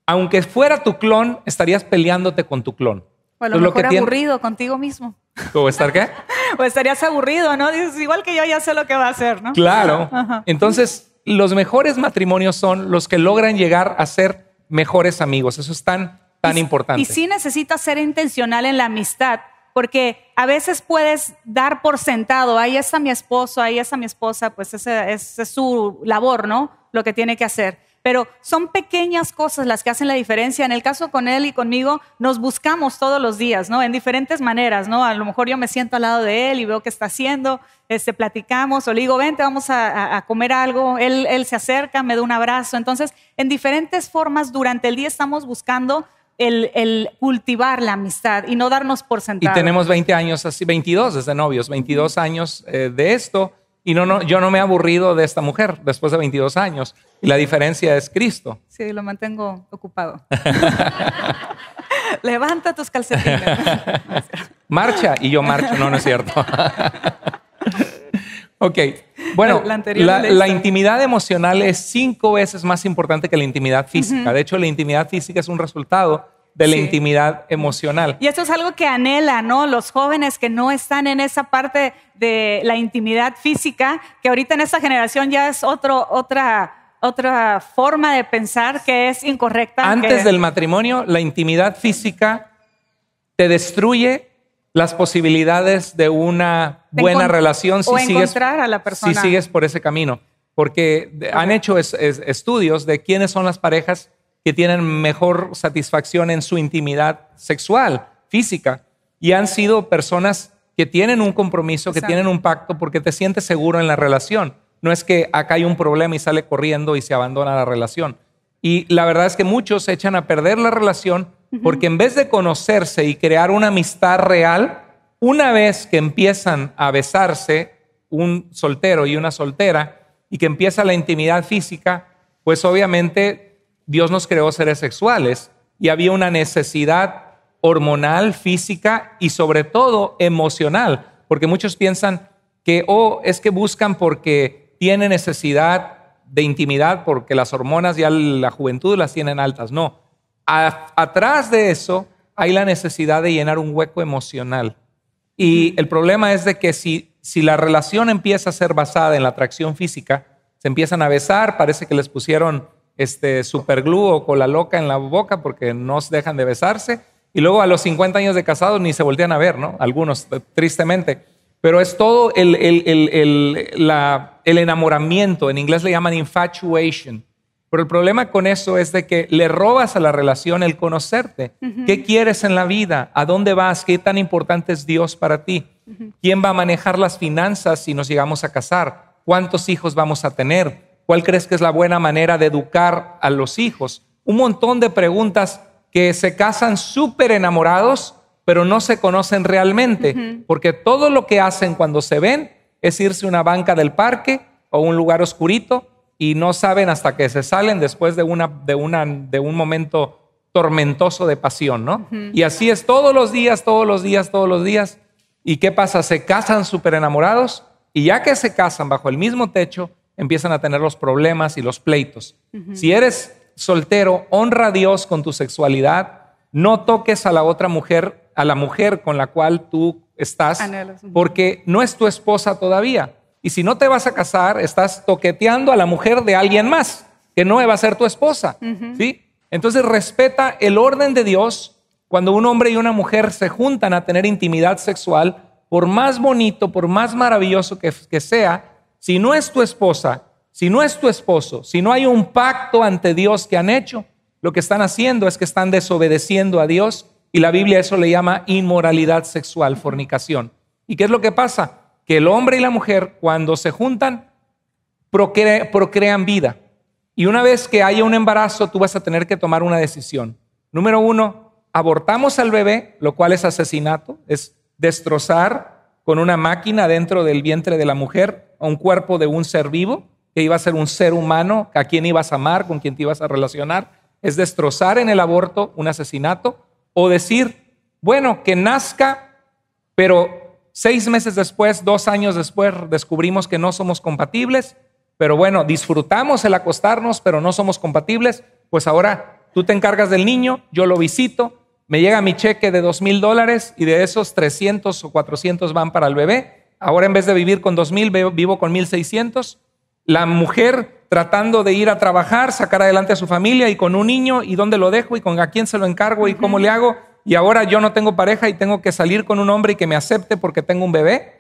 Aunque fuera tu clon, estarías peleándote con tu clon. O lo que mejor aburrido contigo mismo. ¿O estar qué? o estarías aburrido, ¿no? Dices, igual que yo ya sé lo que va a hacer, ¿no? Claro. Entonces, los mejores matrimonios son los que logran llegar a ser mejores amigos. Eso es tan, tan importante. Y sí necesitas ser intencional en la amistad, porque a veces puedes dar por sentado, ahí está mi esposo, ahí está mi esposa, pues esa es su labor, ¿no? Lo que tiene que hacer pero son pequeñas cosas las que hacen la diferencia. En el caso con él y conmigo, nos buscamos todos los días, ¿no? En diferentes maneras, ¿no? A lo mejor yo me siento al lado de él y veo qué está haciendo, este, platicamos, o le digo, vente, vamos a, comer algo, él, se acerca, me da un abrazo. Entonces, en diferentes formas, durante el día estamos buscando el, cultivar la amistad y no darnos por sentado. Y tenemos 20 años, así 22 desde novios, 22 años eh, de esto. Y no, no, yo no me he aburrido de esta mujer después de 22 años. Y la diferencia es Cristo. Sí, lo mantengo ocupado. Levanta tus calcetines. Marcha y yo marcho. No, no es cierto. ok. Bueno, la, intimidad emocional es cinco veces más importante que la intimidad física. De hecho, la intimidad física es un resultado de la intimidad emocional. Y eso es algo que anhela, ¿no? Los jóvenes que no están en esa parte de la intimidad física, que ahorita en esta generación ya es otro, otra, otra forma de pensar que es incorrecta. Antes del matrimonio, la intimidad física te destruye las posibilidades de una buena relación si, sigues, sigues por ese camino. Porque han hecho estudios de quiénes son las parejas que tienen mejor satisfacción en su intimidad sexual, física, y han sido personas que tienen un compromiso, que tienen un pacto, porque te sientes seguro en la relación. No es que acá hay un problema y sale corriendo y se abandona la relación. Y la verdad es que muchos se echan a perder la relación porque en vez de conocerse y crear una amistad real, una vez que empiezan a besarse un soltero y una soltera y que empieza la intimidad física, pues obviamente Dios nos creó seres sexuales y había una necesidad hormonal, física y sobre todo emocional, porque muchos piensan que, oh, es que buscan porque tiene necesidad de intimidad, porque las hormonas ya la juventud las tienen altas. No, atrás de eso hay la necesidad de llenar un hueco emocional. Y el problema es de que si, si la relación empieza a ser basada en la atracción física, se empiezan a besar, parece que les pusieron este superglue o cola loca en la boca porque no dejan de besarse. Y luego a los 50 años de casados ni se voltean a ver, ¿no? Algunos, tristemente. Pero es todo el, enamoramiento, en inglés le llaman infatuation. Pero el problema con eso es de que le robas a la relación el conocerte. ¿Qué quieres en la vida? ¿A dónde vas? ¿Qué tan importante es Dios para ti? ¿Quién va a manejar las finanzas si nos llegamos a casar? ¿Cuántos hijos vamos a tener? ¿Cuál crees que es la buena manera de educar a los hijos? Un montón de preguntas que se casan súper enamorados, pero no se conocen realmente, porque todo lo que hacen cuando se ven es irse a una banca del parque o un lugar oscurito y no saben hasta que se salen después de, un momento tormentoso de pasión, ¿no? Y así es todos los días, todos los días, todos los días. ¿Y qué pasa? Se casan súper enamorados y ya que se casan bajo el mismo techo, empiezan a tener los problemas y los pleitos. Si eres soltero, honra a Dios con tu sexualidad, no toques a la otra mujer, a la mujer con la cual tú estás, porque no es tu esposa todavía. Y si no te vas a casar, estás toqueteando a la mujer de alguien más, que no va a ser tu esposa. ¿sí? Entonces respeta el orden de Dios. Cuando un hombre y una mujer se juntan a tener intimidad sexual, por más bonito, por más maravilloso que sea, si no es tu esposa, si no es tu esposo, si no hay un pacto ante Dios que han hecho, lo que están haciendo es que están desobedeciendo a Dios y la Biblia eso le llama inmoralidad sexual, fornicación. ¿Y qué es lo que pasa? Que el hombre y la mujer cuando se juntan procrean vida. Y una vez que haya un embarazo, tú vas a tener que tomar una decisión. Número uno, abortamos al bebé, lo cual es asesinato, es destrozar con una máquina dentro del vientre de la mujer, a un cuerpo de un ser vivo, que iba a ser un ser humano, a quien ibas a amar, con quien te ibas a relacionar, es destrozar en el aborto un asesinato o decir, bueno, que nazca, pero seis meses después, dos años después, descubrimos que no somos compatibles, pero bueno, disfrutamos el acostarnos, pero no somos compatibles, pues ahora tú te encargas del niño, yo lo visito, me llega mi cheque de dos mil dólares y de esos 300 o 400 van para el bebé. Ahora en vez de vivir con dos mil, vivo con 1600. La mujer tratando de ir a trabajar, sacar adelante a su familia y con un niño y dónde lo dejo y con a quién se lo encargo y cómo le hago. Y ahora yo no tengo pareja y tengo que salir con un hombre y que me acepte porque tengo un bebé.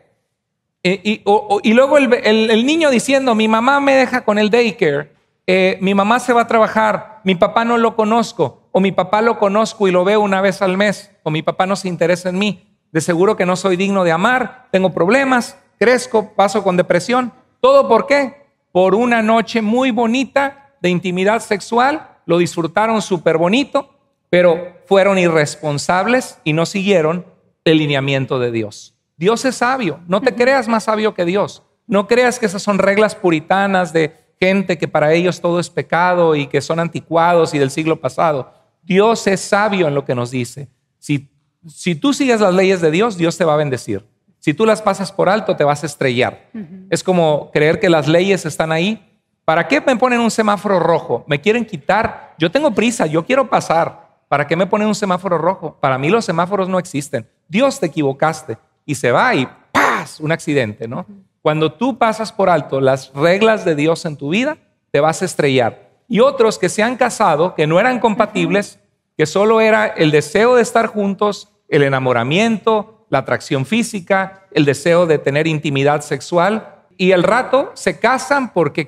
Eh, y, luego el, niño diciendo, mi mamá me deja con el daycare, eh, mi mamá se va a trabajar, mi papá no lo conozco, o mi papá lo conozco y lo veo una vez al mes, o mi papá no se interesa en mí, de seguro que no soy digno de amar, tengo problemas, crezco, paso con depresión. ¿Todo por qué? Por una noche muy bonita de intimidad sexual, lo disfrutaron súper bonito, pero fueron irresponsables y no siguieron el lineamiento de Dios. Dios es sabio, no te creas más sabio que Dios. No creas que esas son reglas puritanas de gente que para ellos todo es pecado y que son anticuados y del siglo pasado. Dios es sabio en lo que nos dice. Si, si tú sigues las leyes de Dios, Dios te va a bendecir. Si tú las pasas por alto, te vas a estrellar. Es como creer que las leyes están ahí. ¿Para qué me ponen un semáforo rojo? ¿Me quieren quitar? Yo tengo prisa, yo quiero pasar. ¿Para qué me ponen un semáforo rojo? Para mí los semáforos no existen. Dios te equivocaste y se va y ¡paz! Un accidente, ¿no? Cuando tú pasas por alto las reglas de Dios en tu vida, te vas a estrellar. Y otros que se han casado, que no eran compatibles, que solo era el deseo de estar juntos, el enamoramiento, la atracción física, el deseo de tener intimidad sexual, y el rato se casan porque,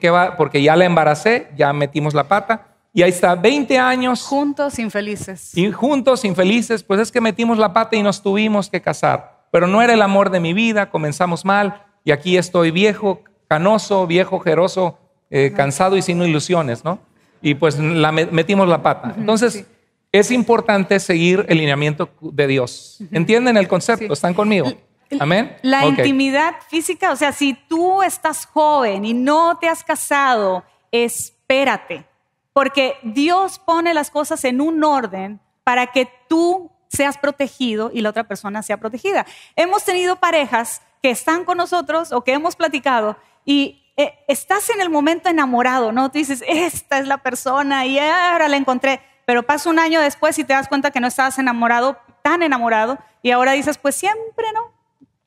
ya la embaracé, ya metimos la pata, y ahí está, 20 años. Juntos, infelices. Y juntos, infelices, pues es que metimos la pata y nos tuvimos que casar. Pero no era el amor de mi vida, comenzamos mal, y aquí estoy viejo, canoso, viejo, jeroso, eh, cansado y sin ilusiones, ¿no? Y pues la metimos la pata. Entonces, es importante seguir el lineamiento de Dios. ¿Entienden el concepto? ¿Están conmigo? Amén. La intimidad física, o sea, si tú estás joven y no te has casado, espérate, porque Dios pone las cosas en un orden para que tú seas protegido y la otra persona sea protegida. Hemos tenido parejas que están con nosotros o que hemos platicado y eh, estás en el momento enamorado, ¿no? Tú dices, esta es la persona y ahora la encontré, pero pasa un año después y te das cuenta que no estabas enamorado, tan enamorado, y ahora dices, pues siempre no.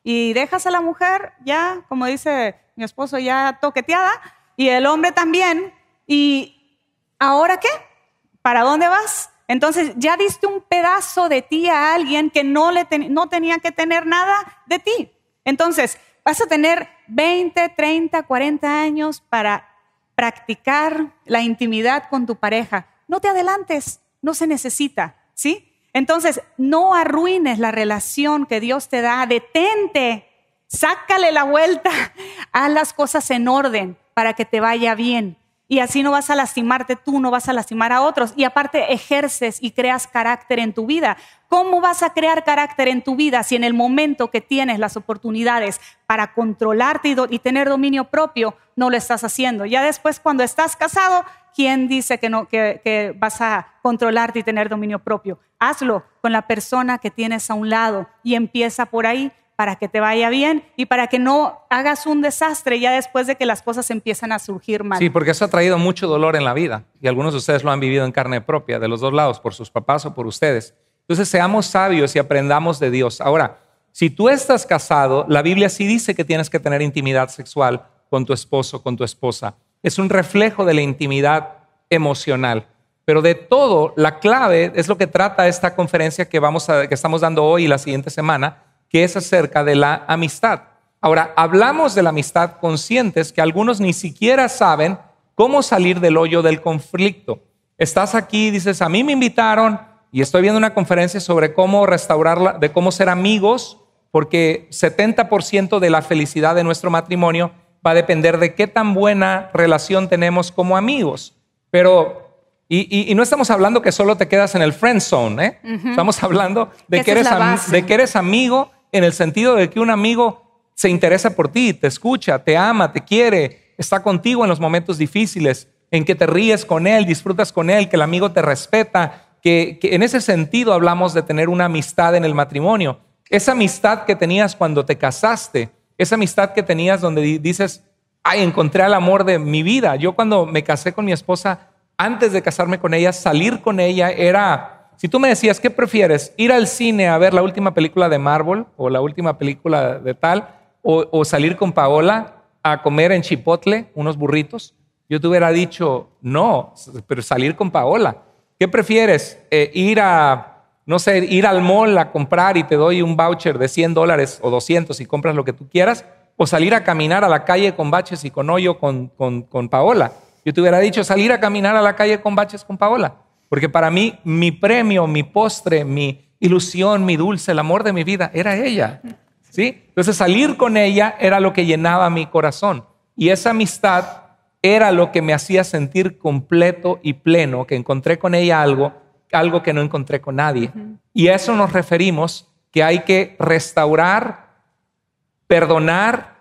Y dejas a la mujer ya, como dice mi esposo, ya toqueteada, y el hombre también, y ahora qué? ¿Para dónde vas? Entonces ya diste un pedazo de ti a alguien que no, le no tenía que tener nada de ti. Entonces, vas a tener 20, 30, 40 años para practicar la intimidad con tu pareja. No te adelantes, no se necesita, ¿sí? Entonces, no arruines la relación que Dios te da, detente, sácale la vuelta, haz las cosas en orden para que te vaya bien. Y así no vas a lastimarte tú, no vas a lastimar a otros. Y aparte ejerces y creas carácter en tu vida. ¿Cómo vas a crear carácter en tu vida si en el momento que tienes las oportunidades para controlarte y, tener dominio propio, no lo estás haciendo? Ya después cuando estás casado, ¿quién dice que, no, que vas a controlarte y tener dominio propio? Hazlo con la persona que tienes a un lado y empieza por ahí para que te vaya bien y para que no hagas un desastre ya después de que las cosas empiezan a surgir mal. Sí, porque eso ha traído mucho dolor en la vida y algunos de ustedes lo han vivido en carne propia, de los dos lados, por sus papás o por ustedes. Entonces seamos sabios y aprendamos de Dios. Ahora, si tú estás casado, la Biblia sí dice que tienes que tener intimidad sexual con tu esposo, con tu esposa. Es un reflejo de la intimidad emocional. Pero de todo, la clave es lo que trata esta conferencia que, vamos que estamos dando hoy y la siguiente semana, que es acerca de la amistad. Ahora, hablamos de la amistad conscientes que algunos ni siquiera saben cómo salir del hoyo del conflicto. Estás aquí, dices, a mí me invitaron y estoy viendo una conferencia sobre cómo restaurarla, de cómo ser amigos, porque 70% de la felicidad de nuestro matrimonio va a depender de qué tan buena relación tenemos como amigos. Pero y, no estamos hablando que solo te quedas en el friend zone, ¿eh? estamos hablando de que, eres amigo en el sentido de que un amigo se interesa por ti, te escucha, te ama, te quiere, está contigo en los momentos difíciles, en que te ríes con él, disfrutas con él, que el amigo te respeta, que, en ese sentido hablamos de tener una amistad en el matrimonio. Esa amistad que tenías cuando te casaste, esa amistad que tenías donde dices, ay, encontré el amor de mi vida. Yo cuando me casé con mi esposa, antes de casarme con ella, salir con ella era si tú me decías, ¿qué prefieres? ¿Ir al cine a ver la última película de Marvel o la última película de tal? ¿O, salir con Paola a comer en Chipotle unos burritos? Yo te hubiera dicho, no, pero salir con Paola. ¿Qué prefieres? Eh, ir a, no sé, ir al mall a comprar y te doy un voucher de 100 dólares o 200 y compras lo que tú quieras, o salir a caminar a la calle con baches y con hoyo con, con Paola. Yo te hubiera dicho salir a caminar a la calle con baches con Paola. Porque para mí, mi premio, mi postre, mi ilusión, mi dulce, el amor de mi vida era ella. ¿sí? Entonces salir con ella era lo que llenaba mi corazón. Y esa amistad era lo que me hacía sentir completo y pleno, que encontré con ella algo, algo que no encontré con nadie. Y a eso nos referimos, que hay que restaurar, perdonar,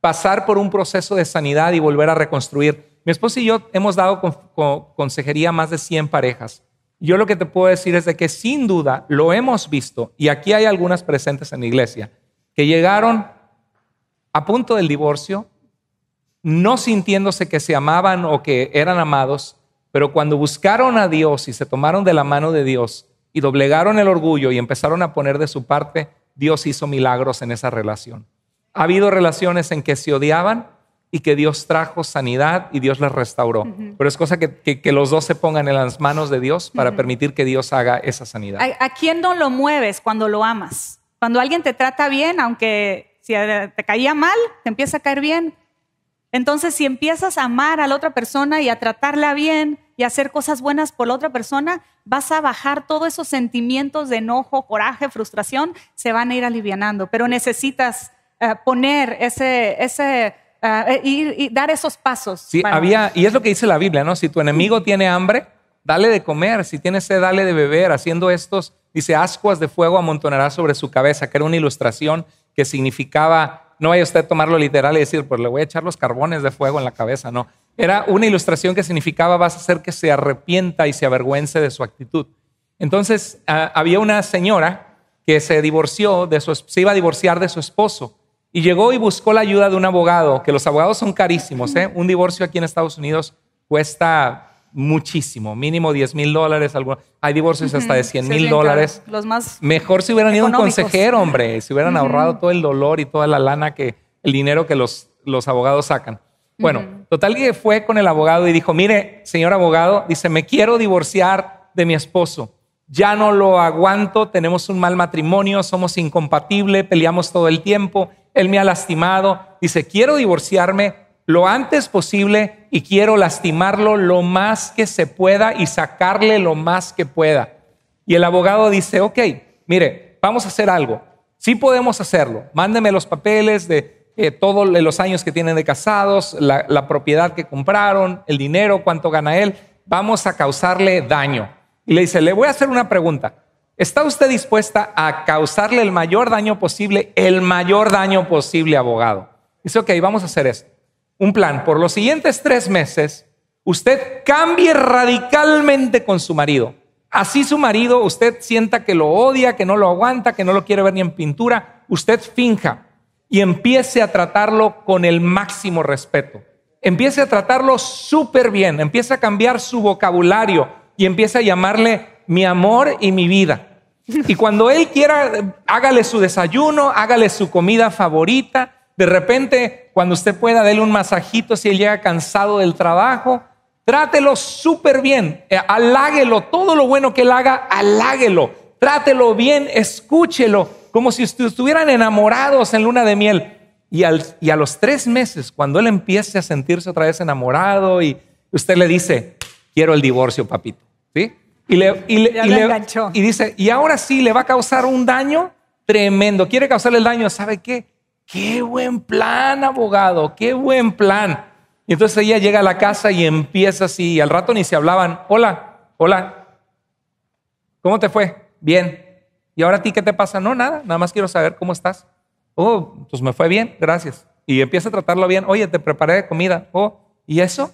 pasar por un proceso de sanidad y volver a reconstruir. Mi esposa y yo hemos dado consejería a más de 100 parejas. Yo lo que te puedo decir es de que sin duda lo hemos visto, y aquí hay algunas presentes en la iglesia, que llegaron a punto del divorcio, no sintiéndose que se amaban o que eran amados, pero cuando buscaron a Dios y se tomaron de la mano de Dios y doblegaron el orgullo y empezaron a poner de su parte, Dios hizo milagros en esa relación. Ha habido relaciones en que se odiaban, y que Dios trajo sanidad y Dios la restauró. Pero es cosa que, los dos se pongan en las manos de Dios para permitir que Dios haga esa sanidad. ¿A, quién no lo mueves cuando lo amas? Cuando alguien te trata bien, aunque si eh, te caía mal, te empieza a caer bien. Entonces, si empiezas a amar a la otra persona y a tratarla bien y a hacer cosas buenas por la otra persona, vas a bajar todos esos sentimientos de enojo, coraje, frustración, se van a ir aliviando. Pero necesitas eh, poner ese Ah, eh, y, dar esos pasos. Sí, había, y es lo que dice la Biblia, ¿no? Si tu enemigo tiene hambre, dale de comer. Si tiene sed, dale de beber. Haciendo estos, dice, ascuas de fuego amontonará sobre su cabeza, que era una ilustración que significaba, no vaya usted a tomarlo literal y decir, pues le voy a echar los carbones de fuego en la cabeza, no. Era una ilustración que significaba, vas a hacer que se arrepienta y se avergüence de su actitud. Entonces, ah, había una señora que se divorció, de su, se iba a divorciar de su esposo y llegó y buscó la ayuda de un abogado, que los abogados son carísimos. ¿eh? Un divorcio aquí en Estados Unidos cuesta muchísimo, mínimo 10 mil dólares. Hay divorcios hasta de 100 mil dólares. Mejor si hubieran ido a un consejero, hombre. Si hubieran ahorrado todo el dolor y toda la lana que, el dinero que los, los abogados sacan. Bueno, total que fue con el abogado y dijo, mire, señor abogado, dice, me quiero divorciar de mi esposo. Ya no lo aguanto, tenemos un mal matrimonio, somos incompatibles, peleamos todo el tiempo él me ha lastimado. Dice, quiero divorciarme lo antes posible y quiero lastimarlo lo más que se pueda y sacarle lo más que pueda. Y el abogado dice, ok, mire, vamos a hacer algo. Sí podemos hacerlo. Mándeme los papeles de eh, todos los años que tienen de casados, la, la propiedad que compraron, el dinero, cuánto gana él. Vamos a causarle daño. Y le dice, le voy a hacer una pregunta. ¿Está usted dispuesta a causarle el mayor daño posible, el mayor daño posible, abogado? Dice, ok, vamos a hacer esto. Un plan, por los siguientes tres meses, usted cambie radicalmente con su marido. Así su marido, usted sienta que lo odia, que no lo aguanta, que no lo quiere ver ni en pintura, usted finja y empiece a tratarlo con el máximo respeto. Empiece a tratarlo súper bien, empiece a cambiar su vocabulario y empiece a llamarle mi amor y mi vida. Y cuando él quiera, hágale su desayuno, hágale su comida favorita. De repente, cuando usted pueda, darle un masajito si él llega cansado del trabajo. Trátelo súper bien, eh, aláguelo, todo lo bueno que él haga, aláguelo, trátelo bien, escúchelo, como si estuvieran enamorados en luna de miel. Y, y a los tres meses, cuando él empiece a sentirse otra vez enamorado y usted le dice, quiero el divorcio, papito, ¿sí? Y, le, y, y, dice, y ahora sí le va a causar un daño tremendo. Quiere causarle el daño, ¿sabe qué? Qué buen plan, abogado, qué buen plan. Y entonces ella llega a la casa y empieza así, al rato ni se hablaban, hola, hola, ¿cómo te fue? Bien. ¿Y ahora a ti qué te pasa? No, nada, nada más quiero saber cómo estás. Oh, pues me fue bien, gracias. Y empieza a tratarlo bien. Oye, te preparé comida. Oh, ¿y eso?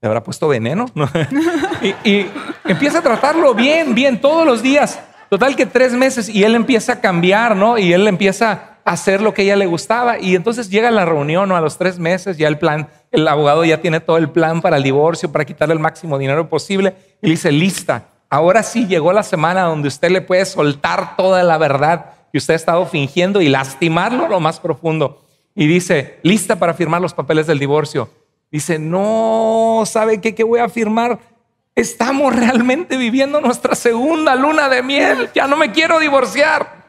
¿Te habrá puesto veneno? y, Empieza a tratarlo bien, bien, todos los días. Total que tres meses y él empieza a cambiar, ¿no? Y él empieza a hacer lo que ella le gustaba. Y entonces llega la reunión, ¿no? A los tres meses ya el plan, el abogado ya tiene todo el plan para el divorcio, para quitarle el máximo dinero posible. Y dice, lista, ahora sí llegó la semana donde usted le puede soltar toda la verdad que usted ha estado fingiendo y lastimarlo lo más profundo. Y dice, lista para firmar los papeles del divorcio. Dice, no, ¿sabe qué, qué voy a firmar? Estamos realmente viviendo nuestra segunda luna de miel. Ya no me quiero divorciar.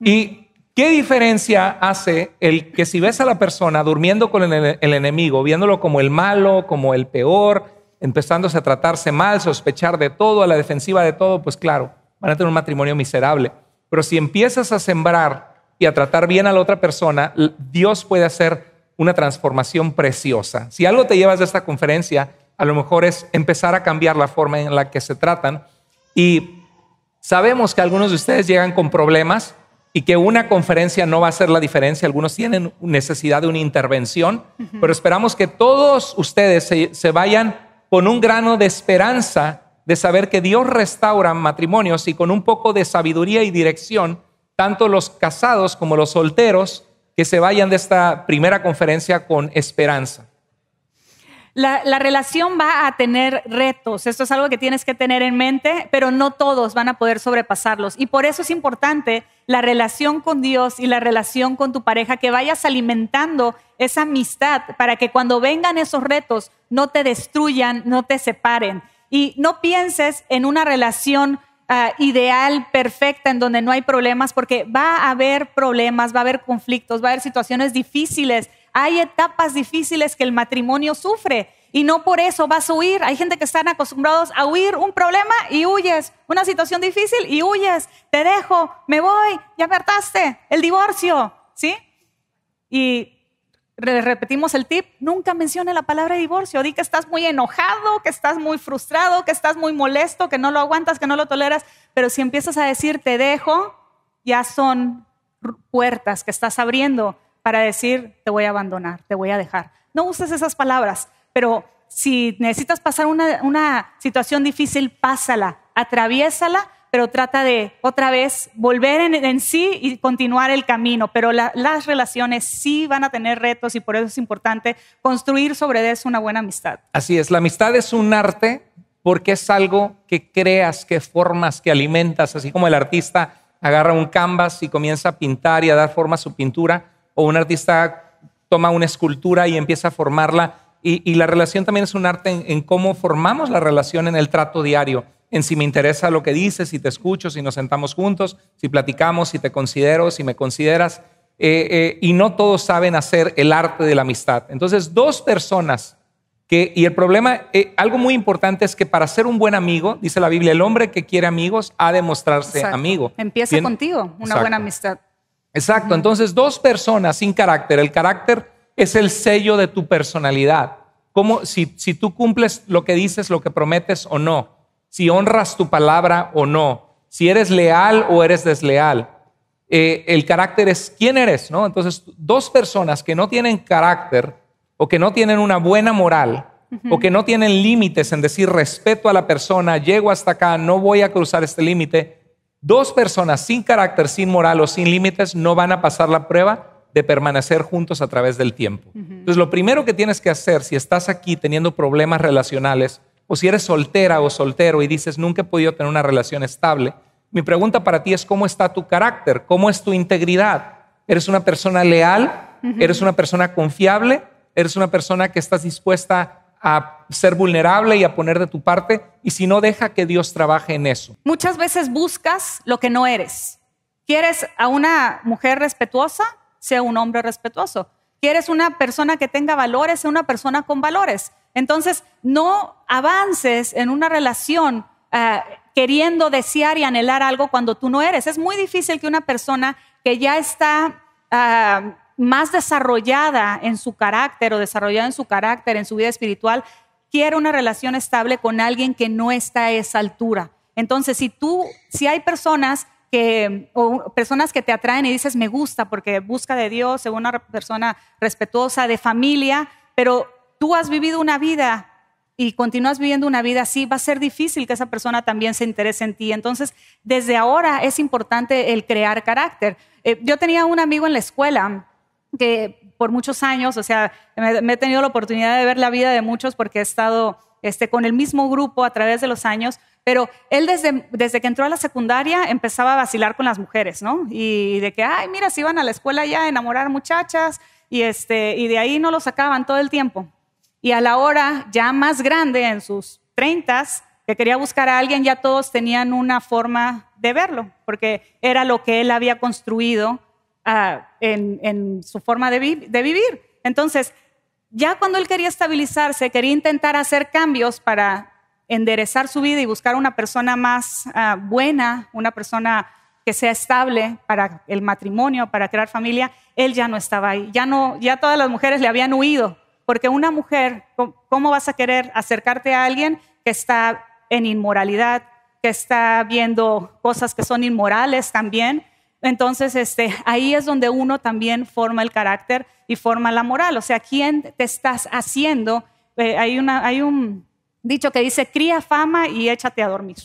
¿Y qué diferencia hace el que si ves a la persona durmiendo con el, enemigo, viéndolo como el malo, como el peor, empezándose a tratarse mal, sospechar de todo, a la defensiva de todo? Pues claro, van a tener un matrimonio miserable. Pero si empiezas a sembrar y a tratar bien a la otra persona, Dios puede hacer una transformación preciosa. Si algo te llevas de esta conferencia a lo mejor es empezar a cambiar la forma en la que se tratan. Y sabemos que algunos de ustedes llegan con problemas y que una conferencia no va a ser la diferencia. Algunos tienen necesidad de una intervención, pero esperamos que todos ustedes se vayan con un grano de esperanza de saber que Dios restaura matrimonios y con un poco de sabiduría y dirección, tanto los casados como los solteros, que se vayan de esta primera conferencia con esperanza. La, relación va a tener retos, esto es algo que tienes que tener en mente, pero no todos van a poder sobrepasarlos. Y por eso es importante la relación con Dios y la relación con tu pareja, que vayas alimentando esa amistad para que cuando vengan esos retos no te destruyan, no te separen. Y no pienses en una relación ah, ideal, perfecta, en donde no hay problemas, porque va a haber problemas, va a haber conflictos, va a haber situaciones difíciles hay etapas difíciles que el matrimonio sufre y no por eso vas a huir. Hay gente que están acostumbrados a huir un problema y huyes, una situación difícil y huyes, te dejo, me voy, ya me el divorcio, ¿sí? Y repetimos el tip, nunca mencione la palabra divorcio, di que estás muy enojado, que estás muy frustrado, que estás muy molesto, que no lo aguantas, que no lo toleras, pero si empiezas a decir te dejo, ya son puertas que estás abriendo para decir, te voy a abandonar, te voy a dejar. No uses esas palabras, pero si necesitas pasar una, situación difícil, pásala, atraviésala, pero trata de otra vez volver en, sí y continuar el camino. Pero las relaciones sí van a tener retos y por eso es importante construir sobre eso una buena amistad. Así es, la amistad es un arte porque es algo que creas, que formas, que alimentas, así como el artista agarra un canvas y comienza a pintar y a dar forma a su pintura o un artista toma una escultura y empieza a formarla. Y, la relación también es un arte en, cómo formamos la relación en el trato diario, en si me interesa lo que dices, si te escucho, si nos sentamos juntos, si platicamos, si te considero, si me consideras. Eh, eh, y no todos saben hacer el arte de la amistad. Entonces, dos personas que, y el problema, eh, algo muy importante es que para ser un buen amigo, dice la Biblia, el hombre que quiere amigos ha de mostrarse amigo. Empieza contigo, una buena amistad. Exacto, entonces dos personas sin carácter. El carácter es el sello de tu personalidad. Como si, si tú cumples lo que dices, lo que prometes o no, si honras tu palabra o no, si eres leal o eres desleal. Eh, el carácter es quién eres, ¿no? Entonces, dos personas que no tienen carácter o que no tienen una buena moral o que no tienen límites en decir respeto a la persona, llego hasta acá, no voy a cruzar este límite, Dos personas sin carácter, sin moral o sin límites no van a pasar la prueba de permanecer juntos a través del tiempo. Entonces, lo primero que tienes que hacer si estás aquí teniendo problemas relacionales o si eres soltera o soltero y dices, nunca he podido tener una relación estable, mi pregunta para ti es, ¿cómo está tu carácter? ¿Cómo es tu integridad? ¿Eres una persona leal? ¿Eres una persona confiable? ¿Eres una persona que estás dispuesta a a ser vulnerable y a poner de tu parte, y si no, deja que Dios trabaje en eso. Muchas veces buscas lo que no eres. ¿Quieres a una mujer respetuosa? Sea un hombre respetuoso. ¿Quieres una persona que tenga valores? Sea una persona con valores. Entonces, no avances en una relación eh, queriendo desear y anhelar algo cuando tú no eres. Es muy difícil que una persona que ya está ah, más desarrollada en su carácter o desarrollada en su carácter, en su vida espiritual, quiere una relación estable con alguien que no está a esa altura. Entonces, si tú, si hay personas que, o personas que te atraen y dices, me gusta porque busca de Dios, es una persona respetuosa, de familia, pero tú has vivido una vida y continúas viviendo una vida así, va a ser difícil que esa persona también se interese en ti. Entonces, desde ahora es importante el crear carácter. Eh, yo tenía un amigo en la escuela que por muchos años, o sea, me, he tenido la oportunidad de ver la vida de muchos porque he estado este, con el mismo grupo a través de los años, pero él desde, desde que entró a la secundaria empezaba a vacilar con las mujeres, ¿no? Y de que, ay, mira, si iban a la escuela ya a enamorar muchachas y, este, y de ahí no lo sacaban todo el tiempo. Y a la hora ya más grande, en sus treintas, que quería buscar a alguien, ya todos tenían una forma de verlo, porque era lo que él había construido. Ah, en, su forma de, vivir. Entonces, ya cuando él quería estabilizarse, quería intentar hacer cambios para enderezar su vida y buscar una persona más ah, buena, una persona que sea estable para el matrimonio, para crear familia, él ya no estaba ahí. Ya no, ya todas las mujeres le habían huido, porque una mujer, ¿cómo vas a querer acercarte a alguien que está en inmoralidad, que está viendo cosas que son inmorales también? Entonces, este, ahí es donde uno también forma el carácter y forma la moral. O sea, ¿quién te estás haciendo? Eh, hay, una, hay un dicho que dice, cría fama y échate a dormir.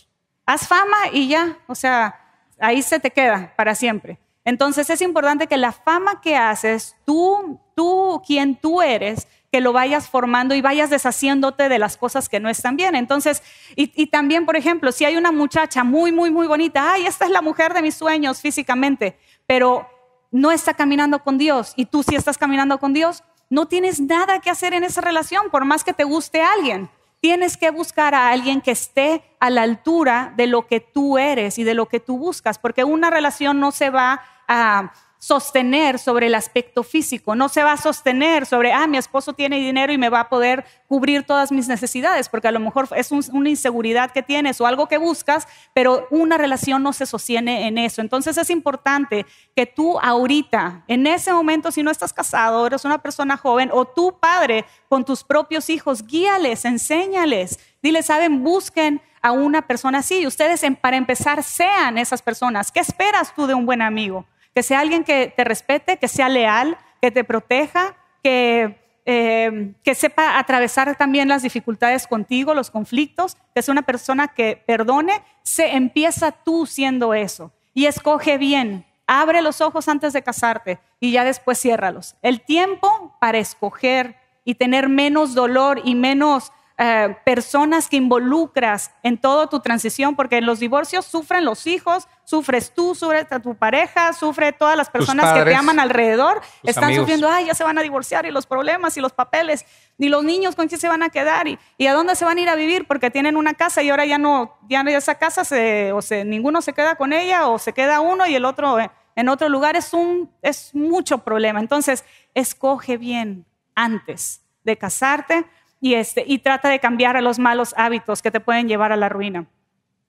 Haz fama y ya, o sea, ahí se te queda para siempre. Entonces es importante que la fama que haces, tú, tú, quien tú eres, que lo vayas formando y vayas deshaciéndote de las cosas que no están bien. Entonces, y, también, por ejemplo, si hay una muchacha muy, muy, muy bonita, ay, esta es la mujer de mis sueños físicamente, pero no está caminando con Dios y tú sí estás caminando con Dios, no tienes nada que hacer en esa relación, por más que te guste alguien. Tienes que buscar a alguien que esté a la altura de lo que tú eres y de lo que tú buscas, porque una relación no se va a sostener sobre el aspecto físico, no se va a sostener sobre, ah, mi esposo tiene dinero y me va a poder cubrir todas mis necesidades, porque a lo mejor es una inseguridad que tienes o algo que buscas, pero una relación no se sostiene en eso. Entonces es importante que tú ahorita, en ese momento, si no estás casado, eres una persona joven, o tu padre con tus propios hijos, guíales, enséñales, dile, saben, busquen a una persona así. Y Ustedes, em, para empezar, sean esas personas. ¿Qué esperas tú de un buen amigo? que sea alguien que te respete, que sea leal, que te proteja, que, eh, que sepa atravesar también las dificultades contigo, los conflictos, que sea una persona que perdone. Se empieza tú siendo eso y escoge bien. Abre los ojos antes de casarte y ya después ciérralos. El tiempo para escoger y tener menos dolor y menos eh, personas que involucras en toda tu transición, porque en los divorcios sufren los hijos, sufres tú, sufre tu pareja, sufre todas las personas que te aman alrededor, están sufriendo, ay, ya se van a divorciar y los problemas y los papeles, Ni los niños con quién se van a quedar y, a dónde se van a ir a vivir porque tienen una casa y ahora ya no, ya no, esa casa o se, ninguno se queda con ella o se queda uno y el otro eh, en otro lugar, es, un, es mucho problema. Entonces, escoge bien antes de casarte y, este, y trata de cambiar a los malos hábitos que te pueden llevar a la ruina.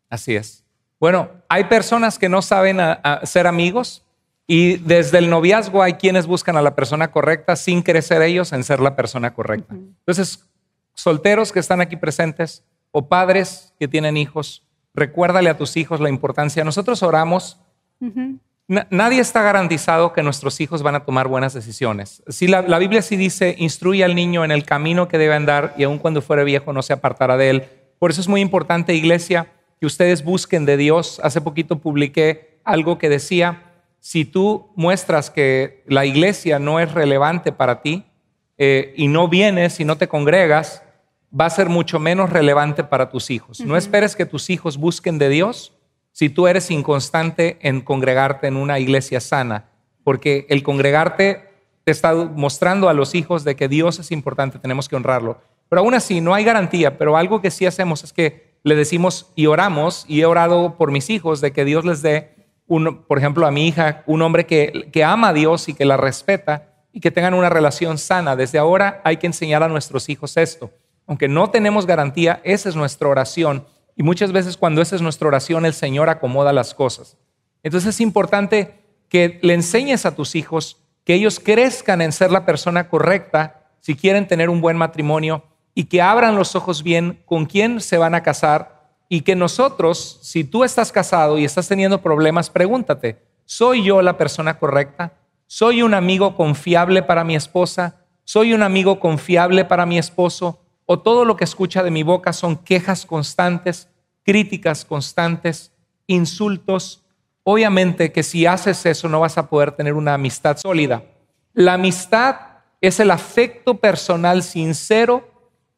Así es. Bueno, hay personas que no saben ser amigos y desde el noviazgo hay quienes buscan a la persona correcta sin crecer ellos en ser la persona correcta. Entonces, solteros que están aquí presentes o padres que tienen hijos, recuérdale a tus hijos la importancia. Nosotros oramos nadie está garantizado que nuestros hijos van a tomar buenas decisiones. Si la, Biblia sí dice, instruye al niño en el camino que debe andar y aun cuando fuere viejo no se apartará de él. Por eso es muy importante, iglesia, que ustedes busquen de Dios. Hace poquito publiqué algo que decía, si tú muestras que la iglesia no es relevante para ti eh, y no vienes y no te congregas, va a ser mucho menos relevante para tus hijos. No esperes que tus hijos busquen de Dios si tú eres inconstante en congregarte en una iglesia sana, porque el congregarte te está mostrando a los hijos de que Dios es importante, tenemos que honrarlo. Pero aún así, no hay garantía, pero algo que sí hacemos es que le decimos y oramos, y he orado por mis hijos, de que Dios les dé, por ejemplo, a mi hija, un hombre que, que ama a Dios y que la respeta y que tengan una relación sana. Desde ahora hay que enseñar a nuestros hijos esto. Aunque no tenemos garantía, esa es nuestra oración y muchas veces cuando esa es nuestra oración, el Señor acomoda las cosas. Entonces es importante que le enseñes a tus hijos que ellos crezcan en ser la persona correcta si quieren tener un buen matrimonio y que abran los ojos bien con quién se van a casar y que nosotros, si tú estás casado y estás teniendo problemas, pregúntate, ¿soy yo la persona correcta? ¿Soy un amigo confiable para mi esposa? ¿Soy un amigo confiable para mi esposo? o todo lo que escucha de mi boca son quejas constantes, críticas constantes, insultos. Obviamente que si haces eso no vas a poder tener una amistad sólida. La amistad es el afecto personal sincero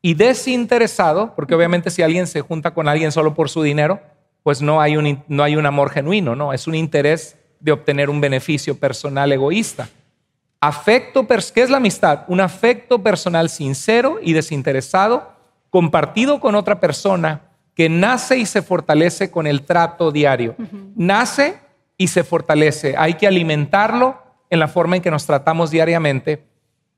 y desinteresado, porque obviamente si alguien se junta con alguien solo por su dinero, pues no hay un, no hay un amor genuino, no, es un interés de obtener un beneficio personal egoísta. Afecto, ¿qué es la amistad? Un afecto personal sincero y desinteresado, compartido con otra persona que nace y se fortalece con el trato diario. Nace y se fortalece. Hay que alimentarlo en la forma en que nos tratamos diariamente.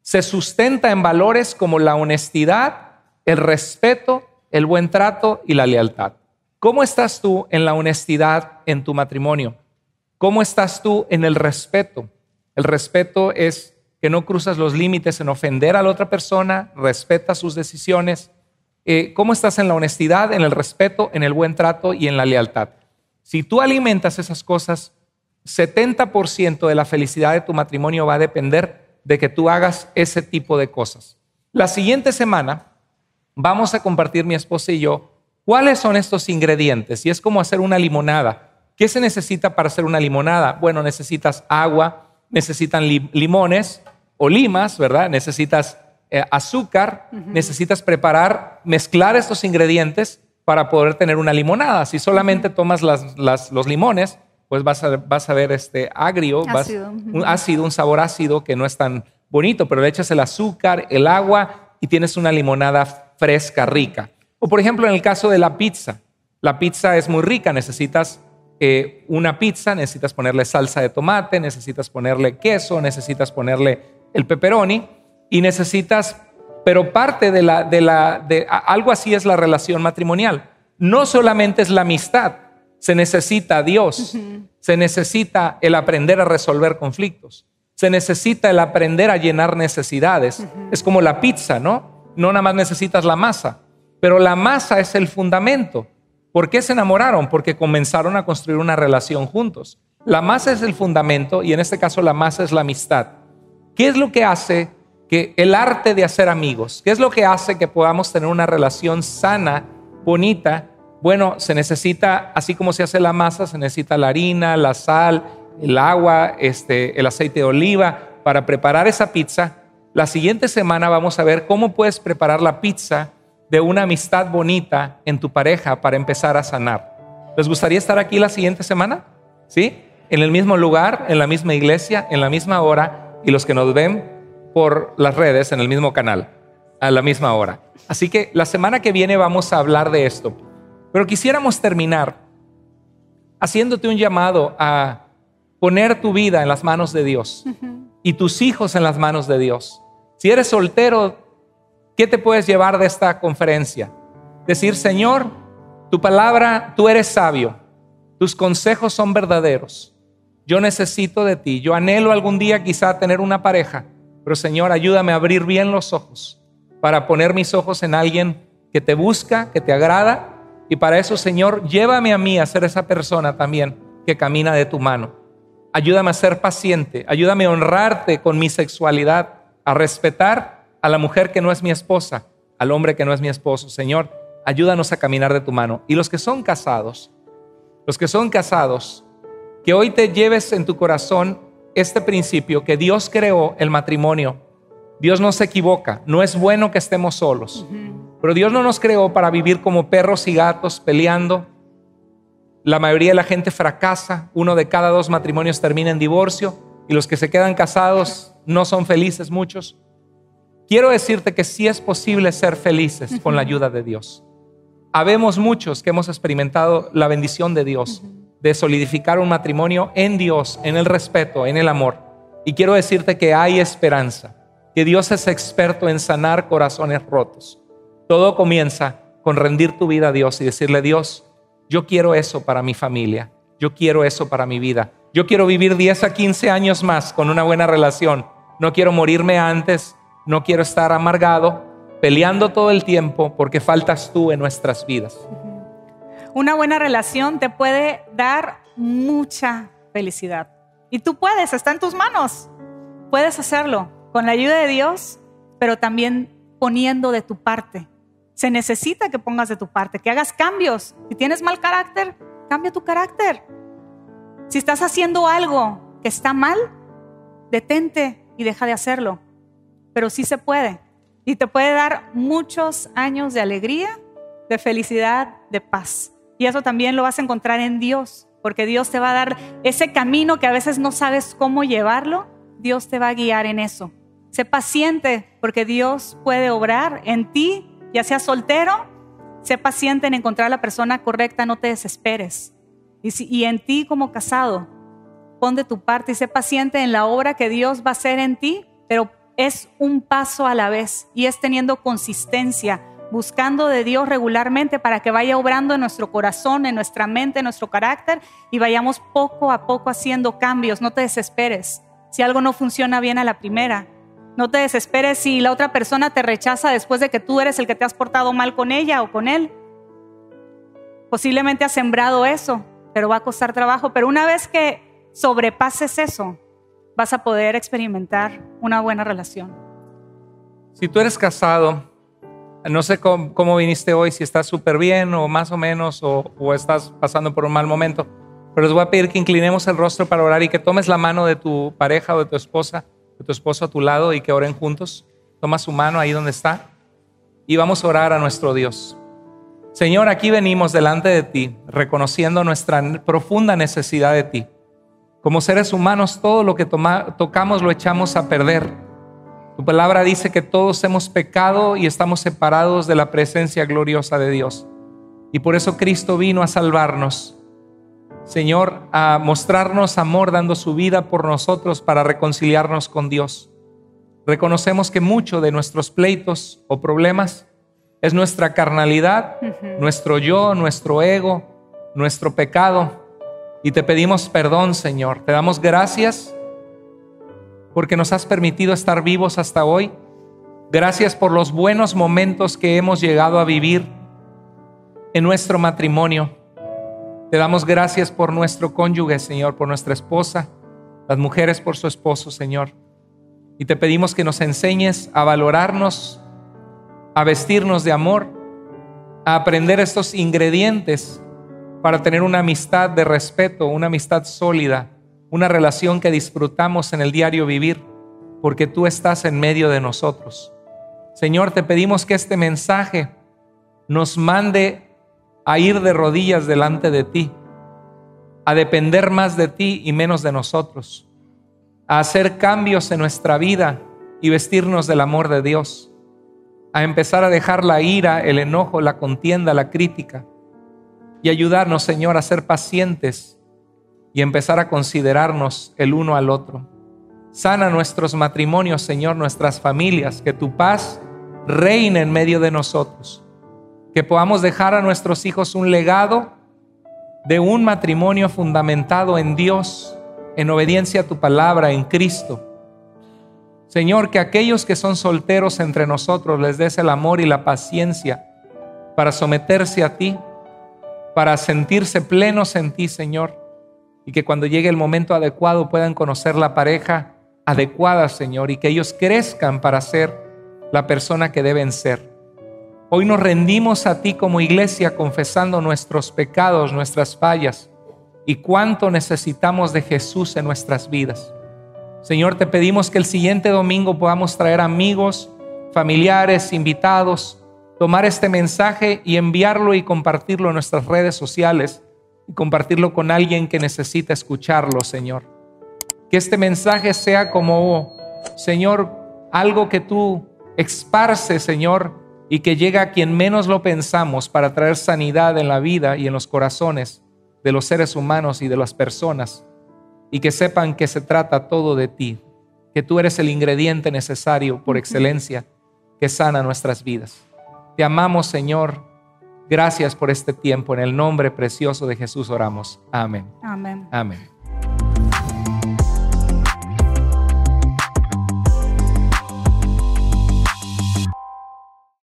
Se sustenta en valores como la honestidad, el respeto, el buen trato y la lealtad. ¿Cómo estás tú en la honestidad en tu matrimonio? ¿Cómo estás tú en el respeto? El respeto es que no cruzas los límites en ofender a la otra persona, respeta sus decisiones. Eh, ¿Cómo estás en la honestidad, en el respeto, en el buen trato y en la lealtad? Si tú alimentas esas cosas, 70% de la felicidad de tu matrimonio va a depender de que tú hagas ese tipo de cosas. La siguiente semana vamos a compartir mi esposa y yo cuáles son estos ingredientes y es como hacer una limonada. ¿Qué se necesita para hacer una limonada? Bueno, necesitas agua, necesitan limones o limas, ¿verdad? Necesitas eh, azúcar, necesitas preparar, mezclar estos ingredientes para poder tener una limonada. Si solamente tomas los limones, pues vas a, ver este agrio, un ácido, un sabor ácido que no es tan bonito, pero le echas el azúcar, el agua y tienes una limonada fresca, rica. O por ejemplo, en el caso de la pizza. La pizza es muy rica, necesitas eh, una pizza, necesitas ponerle salsa de tomate, necesitas ponerle queso, necesitas ponerle el pepperoni y necesitas, pero parte de la, de la, de algo así es la relación matrimonial. No solamente es la amistad, se necesita Dios, se necesita el aprender a resolver conflictos, se necesita el aprender a llenar necesidades. Es como la pizza, ¿no? No nada más necesitas la masa, pero la masa es el fundamento. ¿Por qué se enamoraron? Porque comenzaron a construir una relación juntos. La masa es el fundamento y en este caso la masa es la amistad. ¿Qué es lo que hace que el arte de hacer amigos? ¿Qué es lo que hace que podamos tener una relación sana, bonita? Bueno, se necesita, así como se hace la masa, se necesita la harina, la sal, el agua, este, el aceite de oliva para preparar esa pizza. La siguiente semana vamos a ver cómo puedes preparar la pizza de una amistad bonita en tu pareja para empezar a sanar. ¿Les gustaría estar aquí la siguiente semana? ¿Sí? En el mismo lugar, en la misma iglesia, en la misma hora y los que nos ven por las redes en el mismo canal, a la misma hora. Así que la semana que viene vamos a hablar de esto. Pero quisiéramos terminar haciéndote un llamado a poner tu vida en las manos de Dios y tus hijos en las manos de Dios. Si eres soltero, ¿Qué te puedes llevar de esta conferencia? Decir, Señor, tu palabra, tú eres sabio, tus consejos son verdaderos. Yo necesito de ti, yo anhelo algún día quizá tener una pareja, pero Señor, ayúdame a abrir bien los ojos para poner mis ojos en alguien que te busca, que te agrada, y para eso Señor, llévame a mí a ser esa persona también que camina de tu mano. Ayúdame a ser paciente, ayúdame a honrarte con mi sexualidad, a respetar a la mujer que no es mi esposa, al hombre que no es mi esposo. Señor, ayúdanos a caminar de tu mano. Y los que son casados, los que son casados, que hoy te lleves en tu corazón este principio que Dios creó el matrimonio. Dios no se equivoca, no es bueno que estemos solos. Pero Dios no nos creó para vivir como perros y gatos peleando. La mayoría de la gente fracasa, uno de cada dos matrimonios termina en divorcio y los que se quedan casados no son felices muchos. Quiero decirte que sí es posible ser felices con la ayuda de Dios. Habemos muchos que hemos experimentado la bendición de Dios, de solidificar un matrimonio en Dios, en el respeto, en el amor. Y quiero decirte que hay esperanza, que Dios es experto en sanar corazones rotos. Todo comienza con rendir tu vida a Dios y decirle, Dios, yo quiero eso para mi familia, yo quiero eso para mi vida, yo quiero vivir 10 a 15 años más con una buena relación, no quiero morirme antes no quiero estar amargado, peleando todo el tiempo porque faltas tú en nuestras vidas. Una buena relación te puede dar mucha felicidad. Y tú puedes, está en tus manos. Puedes hacerlo con la ayuda de Dios, pero también poniendo de tu parte. Se necesita que pongas de tu parte, que hagas cambios. Si tienes mal carácter, cambia tu carácter. Si estás haciendo algo que está mal, detente y deja de hacerlo pero sí se puede. Y te puede dar muchos años de alegría, de felicidad, de paz. Y eso también lo vas a encontrar en Dios, porque Dios te va a dar ese camino que a veces no sabes cómo llevarlo, Dios te va a guiar en eso. Sé paciente, porque Dios puede obrar en ti, ya sea soltero, sé paciente en encontrar la persona correcta, no te desesperes. Y, si, y en ti como casado, pon de tu parte y sé paciente en la obra que Dios va a hacer en ti, pero es un paso a la vez y es teniendo consistencia, buscando de Dios regularmente para que vaya obrando en nuestro corazón, en nuestra mente, en nuestro carácter y vayamos poco a poco haciendo cambios. No te desesperes si algo no funciona bien a la primera. No te desesperes si la otra persona te rechaza después de que tú eres el que te has portado mal con ella o con él. Posiblemente has sembrado eso, pero va a costar trabajo. Pero una vez que sobrepases eso, vas a poder experimentar una buena relación. Si tú eres casado, no sé cómo, viniste hoy, si estás súper bien o más o menos, o, o estás pasando por un mal momento, pero les voy a pedir que inclinemos el rostro para orar y que tomes la mano de tu pareja o de tu esposa, de tu esposo a tu lado y que oren juntos. Toma su mano ahí donde está y vamos a orar a nuestro Dios. Señor, aquí venimos delante de ti, reconociendo nuestra profunda necesidad de ti. Como seres humanos, todo lo que tocamos lo echamos a perder. Tu palabra dice que todos hemos pecado y estamos separados de la presencia gloriosa de Dios. Y por eso Cristo vino a salvarnos. Señor, a mostrarnos amor dando su vida por nosotros para reconciliarnos con Dios. Reconocemos que mucho de nuestros pleitos o problemas es nuestra carnalidad, nuestro yo, nuestro ego, nuestro pecado. Y te pedimos perdón, Señor. Te damos gracias porque nos has permitido estar vivos hasta hoy. Gracias por los buenos momentos que hemos llegado a vivir en nuestro matrimonio. Te damos gracias por nuestro cónyuge, Señor, por nuestra esposa, las mujeres por su esposo, Señor. Y te pedimos que nos enseñes a valorarnos, a vestirnos de amor, a aprender estos ingredientes para tener una amistad de respeto, una amistad sólida, una relación que disfrutamos en el diario vivir, porque tú estás en medio de nosotros. Señor, te pedimos que este mensaje nos mande a ir de rodillas delante de ti, a depender más de ti y menos de nosotros, a hacer cambios en nuestra vida y vestirnos del amor de Dios, a empezar a dejar la ira, el enojo, la contienda, la crítica, y ayudarnos, Señor, a ser pacientes y empezar a considerarnos el uno al otro. Sana nuestros matrimonios, Señor, nuestras familias, que tu paz reine en medio de nosotros, que podamos dejar a nuestros hijos un legado de un matrimonio fundamentado en Dios, en obediencia a tu palabra, en Cristo. Señor, que aquellos que son solteros entre nosotros les des el amor y la paciencia para someterse a ti para sentirse plenos en ti, Señor, y que cuando llegue el momento adecuado puedan conocer la pareja adecuada, Señor, y que ellos crezcan para ser la persona que deben ser. Hoy nos rendimos a ti como iglesia confesando nuestros pecados, nuestras fallas y cuánto necesitamos de Jesús en nuestras vidas. Señor, te pedimos que el siguiente domingo podamos traer amigos, familiares, invitados, tomar este mensaje y enviarlo y compartirlo en nuestras redes sociales y compartirlo con alguien que necesita escucharlo, Señor. Que este mensaje sea como, Señor, algo que tú esparces, Señor, y que llegue a quien menos lo pensamos para traer sanidad en la vida y en los corazones de los seres humanos y de las personas, y que sepan que se trata todo de ti, que tú eres el ingrediente necesario por excelencia que sana nuestras vidas. Te amamos, Señor. Gracias por este tiempo. En el nombre precioso de Jesús oramos. Amén. Amén. Amén.